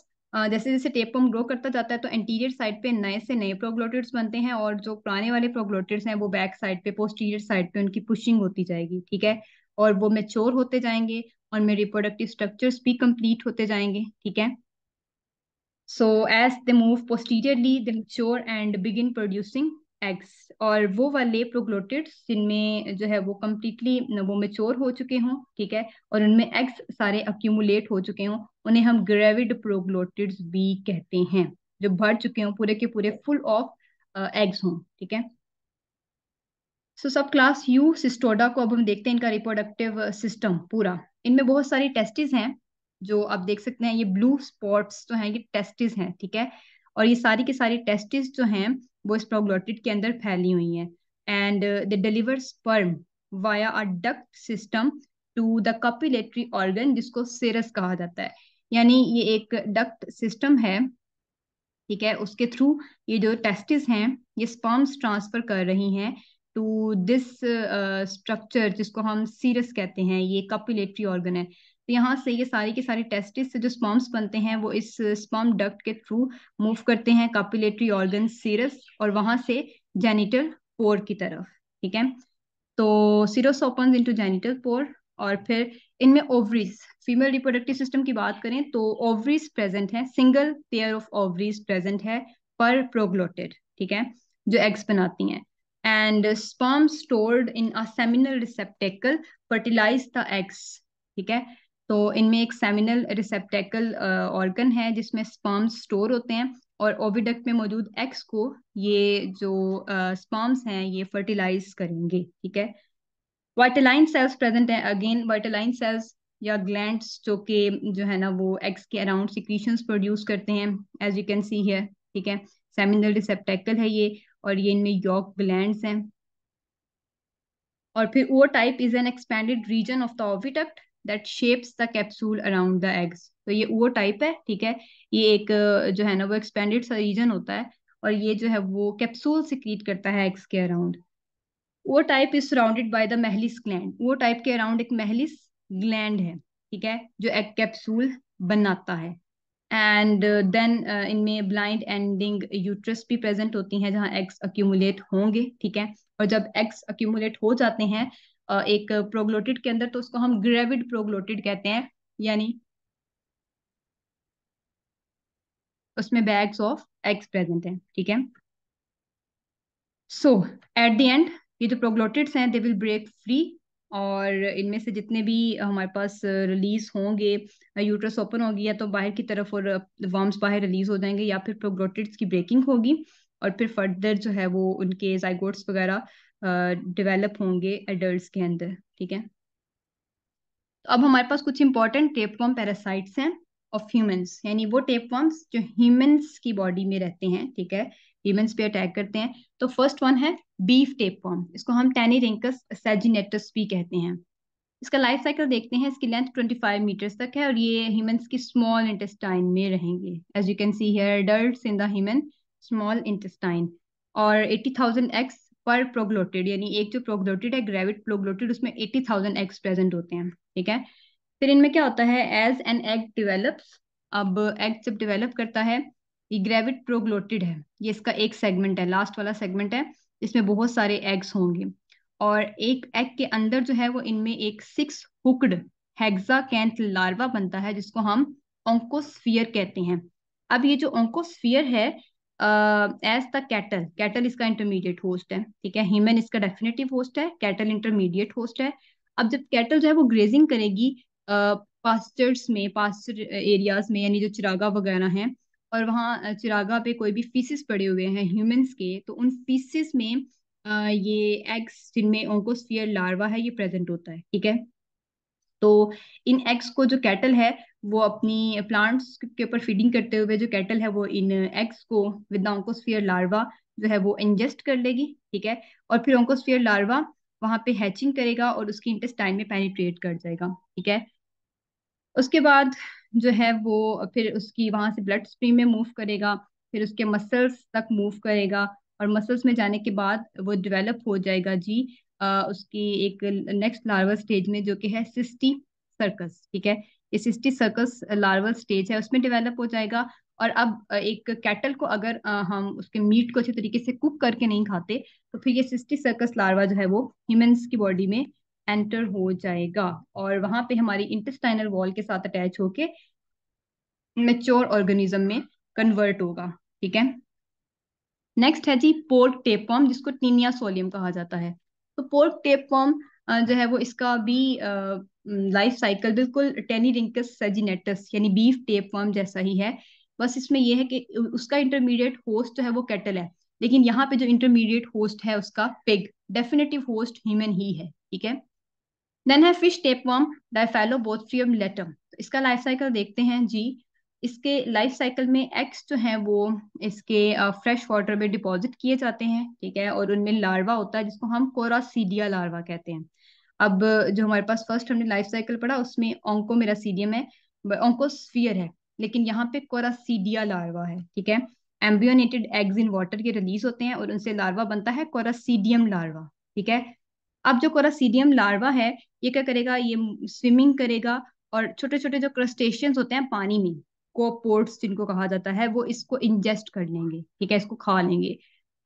जैसे जैसे टेपम ग्रो करता जाता है तो एंटीरियर साइड पे नए से नए प्रोग्लोटेड्स बनते हैं और जो पुराने वाले प्रोग्लोटेड्स हैं वो बैक साइड पे पोस्टीरियर साइड पे उनकी पुशिंग होती जाएगी ठीक है और वो मेच्योर होते जाएंगे और उनमें रिप्रोडक्टिव स्ट्रक्चर्स भी कंप्लीट होते जाएंगे ठीक है so as they move posteriorly they mature and begin producing eggs और वो वाले प्रोग्लोटिड्स जिनमें जो है वो कम्प्लीटली वो मेच्योर हो चुके हों ठीक है और उनमें एग्स सारे अक्यूमुलेट हो चुके हों उन्हें हम ग्रेविड प्रोग्लोटिड्स भी कहते हैं जो भर चुके हों पूरे के पूरे फुल ऑफ एग्स हों ठीक है सो सब क्लास यू सिस्टोडा को अब हम देखते हैं इनका रिप्रोडक्टिव सिस्टम पूरा इनमें बहुत सारी टेस्टिस हैं जो आप देख सकते हैं ये ब्लू स्पॉट्स जो हैं ये टेस्टिस हैं ठीक है और ये सारी की सारी टेस्टिस जो हैं वो स्प्रोग्लोटिड के अंदर फैली हुई हैं and they deliver sperm via a duct system to the copulatory organ जिसको सेरस कहा जाता है यानी ये एक डक्ट सिस्टम है ठीक है उसके थ्रू ये जो टेस्टिस हैं ये स्पर्म्स ट्रांसफर कर रही हैं टू दिस स्ट्रक्चर जिसको हम सीरस कहते हैं ये कपिलेटरी ऑर्गन है तो यहाँ से ये सारी के सारे टेस्टिस से जो स्पॉम्स बनते हैं वो इस स्पॉम uh, डक्ट के थ्रू मूव करते हैं कपिलेटरी ऑर्गन सीरस और वहां से जेनिटल पोर की तरफ ठीक है तो cirrus open into genital pore और फिर इनमें ओवरीज फीमेल रिप्रोडक्टिव सिस्टम की बात करें तो ओवरीज प्रेजेंट है single pair of ovaries present है पर प्रोग्लोटेड ठीक है जो एग्स बनाती हैं and sperm stored in a seminal receptacle fertilize the eggs ठीक है तो इनमें एक सेमिनल रिसेप्टेकल ऑर्गन है जिसमें स्पर्म्स स्टोर होते हैं और ओविडक्ट में मौजूद एक्स को ये जो स्पर्म्स uh, हैं ये फर्टिलाइज करेंगे ठीक है वाइटलाइन सेल्स प्रेजेंट है अगेन वाइटलाइन सेल्स या ग्लैंड्स जो के जो है ना वो एक्स के अराउंड सिक्रीशंस प्रोड्यूस करते हैं as you can see here ठीक है सेमिनल रिसेप्टेकल है ये और ये इनमें यॉक ग्लैंड हैं और फिर ootype is an expanded region of the oviduct that shapes the capsule around the eggs तो ये ओ टाइप है ठीक है ये एक जो है ना वो एक्सपेंडेड सा रीजन होता है और ये जो है वो कैप्सूल सिक्रीट करता है एग्स के around ootype is surrounded by the Mehlis gland ootype के अराउंड एक महलिस ग्लैंड है ठीक है जो एक कैप्सूल बनाता है एंड देन uh, uh, इनमें ब्लाइंड एंडिंग यूट्रस भी प्रेजेंट होती हैं जहां एग्स अक्यूमुलेट होंगे ठीक है और जब एग्स अक्यूमुलेट हो जाते हैं एक प्रोग्लोटिड के अंदर तो उसको हम ग्रेविड प्रोग्लोटिड कहते हैं यानी उसमें बैग्स ऑफ एग्स प्रेजेंट हैं ठीक है सो एट द एंड ये जो प्रोग्लोटिड्स हैं दे विल ब्रेक फ्री और इनमें से जितने भी हमारे पास रिलीज होंगे यूट्रस ओपन होगी या तो बाहर की तरफ और वर्म्स बाहर रिलीज हो जाएंगे या फिर प्रोग्रोटिड्स की ब्रेकिंग होगी और फिर फर्दर जो है वो उनके जाइगोट्स वगैरह डेवलप होंगे एडल्ट के अंदर ठीक है तो अब हमारे पास कुछ इंपॉर्टेंट टेपकॉम पैरासाइट्स हैं ऑफ ह्यूमंस यानी वो टेप वर्म्स जो ह्यूमंस की बॉडी में रहते हैं ठीक है ह्यूमंस पे अटैक करते हैं तो फर्स्ट वन है बीफ टेप वर्म इसको हम रिंकस सेजिनेटस भी कहते हैं इसका लाइफ साइकिल देखते हैं इसकी लेंथ 25 मीटर्स तक है और ये ह्यूमंस की स्मॉल इंटेस्टाइन में रहेंगे as you can see here adults in the human small intestine और 80,000 एक्स पर प्रोग्लोटेड यानी एक जो प्रोग्लोटेड है ग्रेविट प्रोग्लोटेड उसमें 80,000 एक्स प्रेजेंट होते हैं ठीक है फिर इनमें क्या होता है एज एन एग डिवेलप्स अब एग जब डिवेलप करता है ये ग्रेविट प्रोग्लोटेड है ये इसका एक सेगमेंट है लास्ट वाला सेगमेंट है इसमें बहुत सारे एग्स होंगे और एक एग के अंदर जो है वो इनमें एक सिक्स हुक्ड हेक्साकैंथ लार्वा बनता है जिसको हम ओंकोस्फियर कहते हैं अब ये जो ओंकोस्फियर है एज द कैटल कैटल इसका इंटरमीडिएट होस्ट है ठीक है ह्यूमन इसका डेफिनेटिव होस्ट है कैटल इंटरमीडिएट होस्ट है अब जब कैटल जो है वो ग्रेजिंग करेगी पास्टर्स में पास्टर एरियाज में यानी जो चिरागा वगैरह हैं और वहाँ चिरागा पे कोई भी फीसिस पड़े हुए हैं ह्यूमंस के तो उन फीसिस में ये एग्स जिनमें ओंकोस्फियर लार्वा है ये प्रेजेंट होता है ठीक है तो इन एग्स को जो कैटल है वो अपनी प्लांट्स के ऊपर फीडिंग करते हुए जो कैटल है वो इन एग्स को विद ओंकोस्फियर लार्वा जो है वो इंजेस्ट कर लेगी ठीक है और फिर ओंकोस्फियर लार्वा वहाँ पे हैचिंग करेगा और उसकी इंटेस्टाइन में पेनिट्रेट कर जाएगा ठीक है उसके बाद जो है वो फिर उसकी वहाँ से ब्लड स्ट्रीम में मूव करेगा फिर उसके मसल्स तक मूव करेगा और मसल्स में जाने के बाद वो डेवलप हो जाएगा जी आ, उसकी एक नेक्स्ट लार्वल स्टेज में जो कि है सिस्टी सर्कस ठीक है ये सिस्टी सर्कस लार्वल स्टेज है उसमें डेवलप हो जाएगा और अब एक कैटल को अगर हम उसके मीट को अच्छे तरीके से कुक करके नहीं खाते तो फिर ये सिस्टी सर्कस लार्वा जो है वो ह्यूमंस की बॉडी में एंटर हो जाएगा और वहां पे हमारी इंटेस्टाइनल वॉल के साथ अटैच होके मेच्योर ऑर्गेनिज्म में कन्वर्ट होगा ठीक है नेक्स्ट है जी पोर्क टेपॉम जिसको टीनिया सोलियम कहा जाता है तो पोर्क टेपॉम जो है वो इसका भी लाइफ साइकिल बिल्कुल टेनीरिंकस सेजिनेटस यानी बीफ टेपॉम जैसा ही है बस इसमें यह है कि उसका इंटरमीडिएट होस्ट जो है वो कैटल है लेकिन यहाँ पे जो इंटरमीडिएट होस्ट है उसका पिग डेफिनेटिव होस्ट ह्यूमन ही है ठीक है देन है फिश टेपवर्म डाइफेलोबोथ्रियम लेटम इसका लाइफ साइकिल देखते हैं जी इसके लाइफ साइकिल में एक्स जो है वो इसके फ्रेश वाटर में डिपॉजिट किए जाते हैं ठीक है और उनमें लार्वा होता है जिसको हम कोरासीडिया लार्वा कहते हैं अब जो हमारे पास फर्स्ट हमने लाइफ साइकिल पढ़ा उसमें ओंको मेरा सीडियम है ओंकोस्फियर है लेकिन यहाँ पे कोरासीडिया लार्वा है ठीक है एम्बियोनेटेड एग्स इन वाटर के रिलीज होते हैं और उनसे लार्वा बनता है कोरासीडियम लार्वा ठीक है अब जो कोरासीडियम लार्वा है ये क्या करेगा ये स्विमिंग करेगा और छोटे छोटे जो क्रस्टेशियंस होते हैं पानी में कोपोर्ट्स जिनको कहा जाता है वो इसको इंजेस्ट कर लेंगे ठीक है इसको खा लेंगे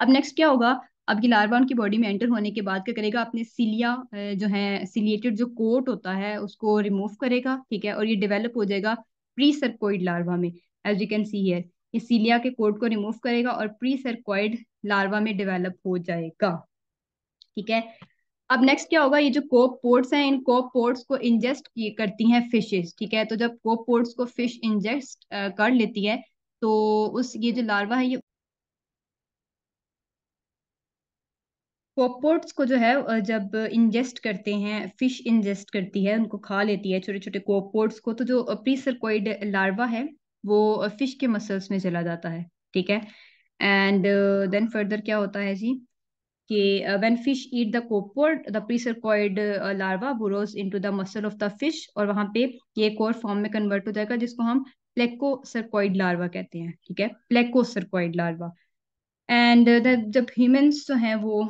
अब नेक्स्ट क्या होगा अब ये लार्वा उनकी बॉडी में एंटर होने के बाद क्या करेगा अपने सिलिया जो है सिलिएटेड जो कोट होता है उसको रिमूव करेगा ठीक है और ये डेवलप हो जाएगा प्री सर्कोइड लार्वा में as you can see here ये सिलिया के कोट को रिमूव करेगा और प्री सर्कोइड लार्वा में डेवलप हो जाएगा ठीक है अब नेक्स्ट क्या होगा ये जो कोप पोर्ट्स हैं इन कोप पोर्ट्स को इंजेस्ट करती हैं फिशेस ठीक है तो जब कोप पोर्ट्स को फिश इंजेस्ट कर लेती है तो उस ये जो लार्वा है ये कोपोर्ट्स को जो है जब इंजेस्ट करते हैं फिश इंजेस्ट करती है उनको खा लेती है छोटे छोटे कोपोर्ट्स को तो जो प्रीसरकोइड लार्वा है वो फिश के मसल्स में चला जाता है ठीक है एंड देन फर्दर क्या होता है जी कि uh, fish eat the copepod the the pre-sarcoid uh, larva burrows into the muscle और वहां पे ये एक और फॉर्म में कन्वर्ट हो जाएगा जिसको हम प्लेकोसर्कोइड लार्वा कहते हैं ठीक है प्लेकोसर्कोइड लार्वा एंड जब ह्यूमन्स जो हैं वो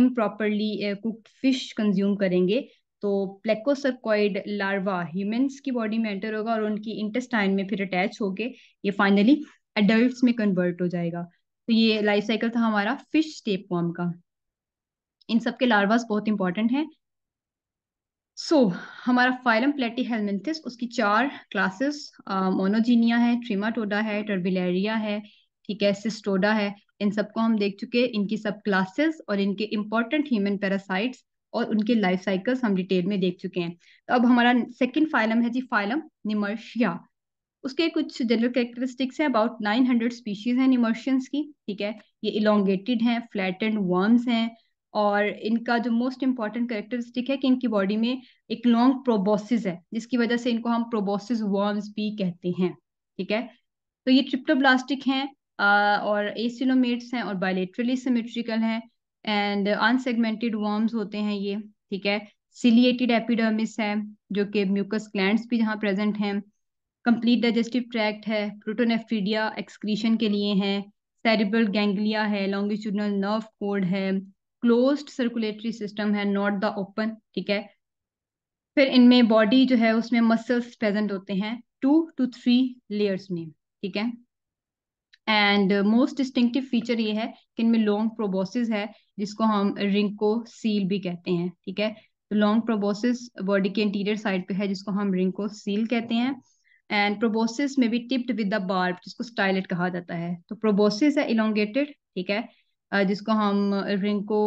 इम प्रॉपरली कुक्ड फिश कंज्यूम करेंगे तो प्लेकोसर्कोइड लार्वा ह्यूमन्स की बॉडी में एंटर होगा और उनकी इंटेस्टाइन में फिर अटैच होके ये फाइनली एडल्ट में कन्वर्ट हो जाएगा तो ये लाइफ साइकिल था हमारा फिश टेप वॉर्म का इन सबके लार्वास बहुत इंपॉर्टेंट हैं सो so, हमारा फाइलम प्लेटी हेलमिंथिस उसकी चार क्लासेस मोनोजीनिया है ट्रीमाटोडा है टर्बिलेरिया है ठीक है सिस्टोडा है इन सबको हम देख चुके इनकी सब क्लासेस और इनके इंपॉर्टेंट ह्यूमन पैरासाइट्स और उनके लाइफ साइकिल्स हम डिटेल में देख चुके हैं तो अब हमारा सेकेंड फाइलम है जी फाइलम निमर्शिया उसके कुछ जनरल कैरेक्टरिस्टिक्स हैं अबाउट 900 स्पीशीज हैं इमर्शंस की ठीक है ये इलोंगेटेड हैं फ्लैटेंड वर्म्स हैं और इनका जो मोस्ट इंपॉर्टेंट कैरेक्टरिस्टिक है कि इनकी बॉडी में एक लॉन्ग प्रोबोसिस है जिसकी वजह से इनको हम प्रोबोसिस वर्म्स भी कहते हैं ठीक है तो ये ट्रिप्टोब्लास्टिक हैं और एसिलोमेट्स हैं और बायोलेट्रली सिमेट्रिकल हैं एंड अनसेगमेंटेड वर्म्स होते हैं ये ठीक है सिलिएटेड एपिडर्मिस है जो कि म्यूकस क्लैंड भी जहाँ प्रेजेंट हैं कंप्लीट डाइजेस्टिव ट्रैक्ट है प्रोटोनेफ्रीडिया एक्सक्रीशन के लिए है सेरिब्रल गैंग्लिया है लॉन्गिट्यूडनल नर्व कोड है क्लोज सर्कुलेटरी सिस्टम है नॉट द ओपन ठीक है फिर इनमें बॉडी जो है उसमें मसल्स प्रेजेंट होते हैं टू टू थ्री लेयर्स में ठीक है एंड मोस्ट डिस्टिंक्टिव फीचर ये है कि इनमें लॉन्ग प्रोबोसिस है जिसको हम रिंको सील भी कहते हैं ठीक है लॉन्ग प्रोबोसिस बॉडी के इंटीरियर साइड पे है जिसको हम रिंको सील कहते हैं एंड प्रोबोसिस में भी टिप्ड विद द बार्ब जिसको स्टाइलेट कहा जाता है तो प्रोबोसिस है इलोंगेटेड ठीक है जिसको हम रिंको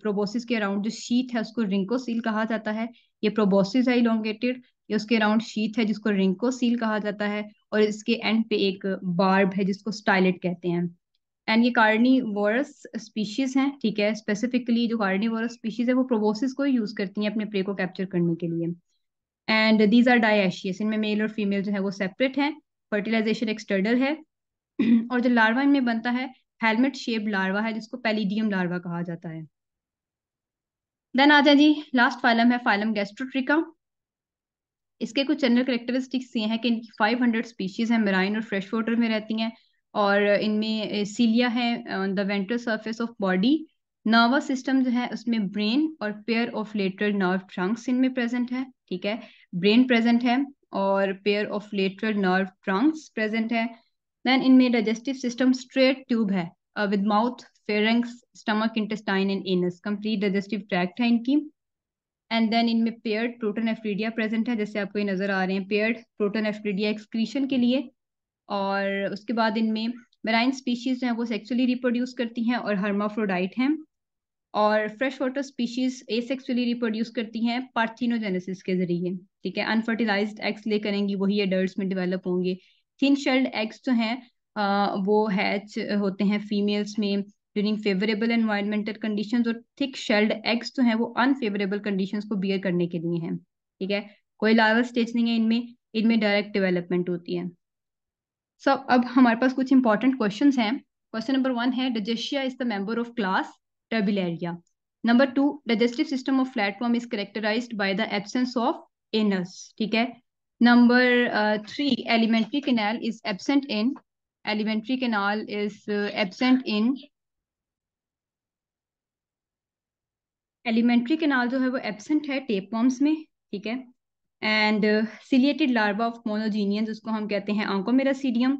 प्रोबोसिस के अराउंड जो शीथ है उसको रिंको सील कहा जाता है ये प्रोबोसिस है इलोंगेटेड ये उसके अराउंड शीथ है जिसको रिंको सील कहा जाता है और इसके एंड पे एक बार्ब है जिसको स्टाइलेट कहते हैं एंड ये कार्निवोरस स्पीशीज हैं ठीक है स्पेसिफिकली जो कार्निवोरस स्पीशीज है वो प्रोबोसिस को यूज करती हैं अपने प्रे को कैप्चर करने के लिए एंड दीज आर डायशियस इनमें मेल और फीमेल जो है वो सेपरेट है फर्टिलाइजेशन एक्सटर्नल है और जो लार्वा इनमें बनता है हेलमेट शेप लार्वा है जिसको पेलीडियम लार्वा कहा जाता है देन आ जाए जी लास्ट फाइलम है फाइलम गैस्ट्रोट्रिका इसके कुछ जनरल करेक्टरिस्टिक्स ये हैं कि इनकी 500 स्पीशीज हैं मेराइन और फ्रेश वाटर में रहती हैं और इनमें सीलिया है on the ventral surface of body nervous system जो है उसमें ब्रेन और pair of lateral nerve trunks इनमें प्रेजेंट है ठीक है ब्रेन प्रेजेंट है और pair of lateral nerve trunks present है देन इनमें डाइजेस्टिव सिस्टम स्ट्रेट ट्यूब है with mouth pharynx stomach intestine and anus complete digestive tract है इनकी एंड देन इनमें पेयर्ड प्रोटन एफ्रीडिया प्रेजेंट है जैसे आपको ये नजर आ रहे हैं पेयर्ड प्रोटन एफ्रीडिया एक्सक्रीशन के लिए और उसके बाद इनमें मेराइन स्पीशीज हैं वो सेक्सुअली रिप्रोड्यूस करती हैं और हर्माफ्रोडाइट हैं और fresh water species asexually reproduce करती हैं पार्थिनोजेनेसिस के जरिए ठीक है अनफर्टिलाइज एग्स ले करेंगी वही एडल्ट में डेवलप होंगे थिन शेल्ड एग्स जो हैं वो हैच होते हैं फीमेल्स में ड्यूरिंग फेवरेबल एनवायरमेंटल कंडीशन और थिक शेल्ड एग्स जो हैं वो अनफेवरेबल कंडीशन को बियर करने के लिए हैं ठीक है कोई लार्वल स्टेज नहीं है इनमें इनमें डायरेक्ट डेवलपमेंट होती है सो so, अब हमारे पास कुछ इंपॉर्टेंट क्वेश्चन हैं क्वेश्चन नंबर वन है Dugesia is the member of class tabularia. Number two, digestive system of flatworm is characterized by the absence of anus. Okay. Number uh, three, alimentary canal is absent in. Alimentary canal is uh, absent in. Alimentary canal जो है वो absent है tapeworms में ठीक है and ciliated larva of monogeneans उसको हम कहते हैं oncomiracidium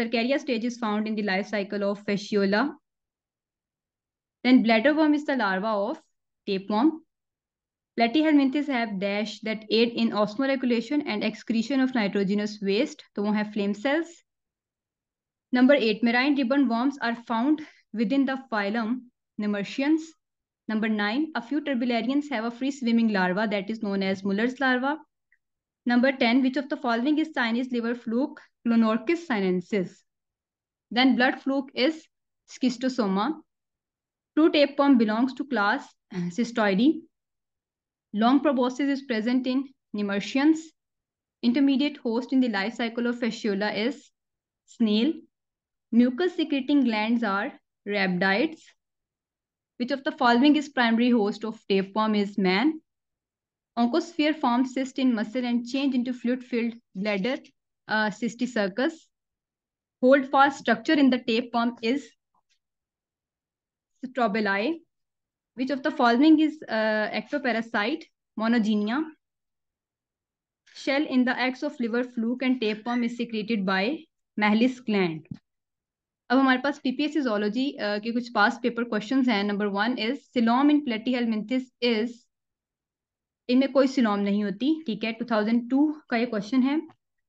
cercaria stage is found in the life cycle of Fasciola Then bladderworm is the larva of tapeworm. Platyhelminthes have dash that aid in osmoregulation and excretion of nitrogenous waste. So, वो have flame cells. Number eight, marine ribbon worms are found within the phylum Nemertians. Number nine, a few turbularians have a free swimming larva that is known as Muller's larva. Number 10, which of the following is Chinese liver fluke, Clonorchis sinensis? Then blood fluke is schistosoma. True tapeworm belongs to class Cystoidae. Long proboscis is present in Nemertians. Intermediate host in the life cycle of fasciola is snail. Mucus secreting glands are rhabdites. Which of the following is primary host of tapeworm is man? Oncosphere forms cyst in muscle and change into fluid-filled bladder uh, cysticircus. Hold fast structure in the tapeworm is strobili. Which of the following is uh, ectoparasite? Monogenia. Shell in the eggs of liver fluke and tapeworm is secreted by Mehlis gland अब हमारे पास PPSC zoology uh, के कुछ पास paper question हैं number one is coelom in Platyhelminthes is इनमें कोई coelom नहीं होती ठीक है 2002 का ये क्वेश्चन है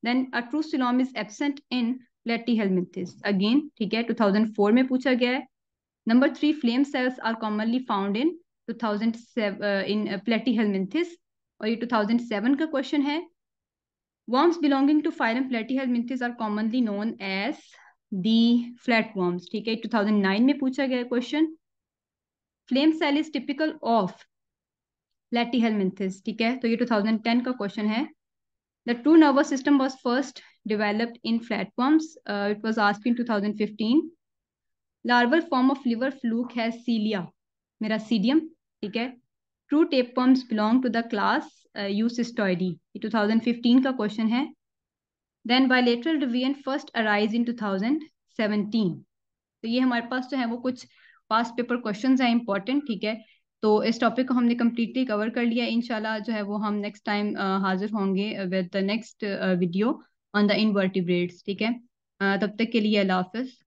then a true coelom is absent in Platyhelminthes again ठीक है 2004 में पूछा गया है Number three, flame cells are commonly found in 2007 uh, in uh, platyhelminthes Or, ये 2007 question. Question worms belonging to phylum platyhelminthes are commonly known as the flatworms Okay, 2009 में पूछा question. Flame cell is typical of of platyhelminthes Okay, so तो 2010 का question है the true nervous system was first developed in flatworms uh, it was asked in 2015 larval form of liver fluke है cilia miracidium ठीक है true tapeworms belong to the class Eucestoidea two thousand fifteen का question है then bilateral रिवियन first arise in two thousand seventeen तो ये हमारे पास जो तो है वो कुछ पास पेपर क्वेश्चन है इंपॉर्टेंट ठीक है तो इस टॉपिक को हमने कम्प्लीटली कवर कर लिया इनशाला जो है वो हम नेक्स्ट टाइम uh, हाजिर होंगे with the next video on the invertebrates ठीक है uh, तब तक के लिए अल्लाह हाफिज़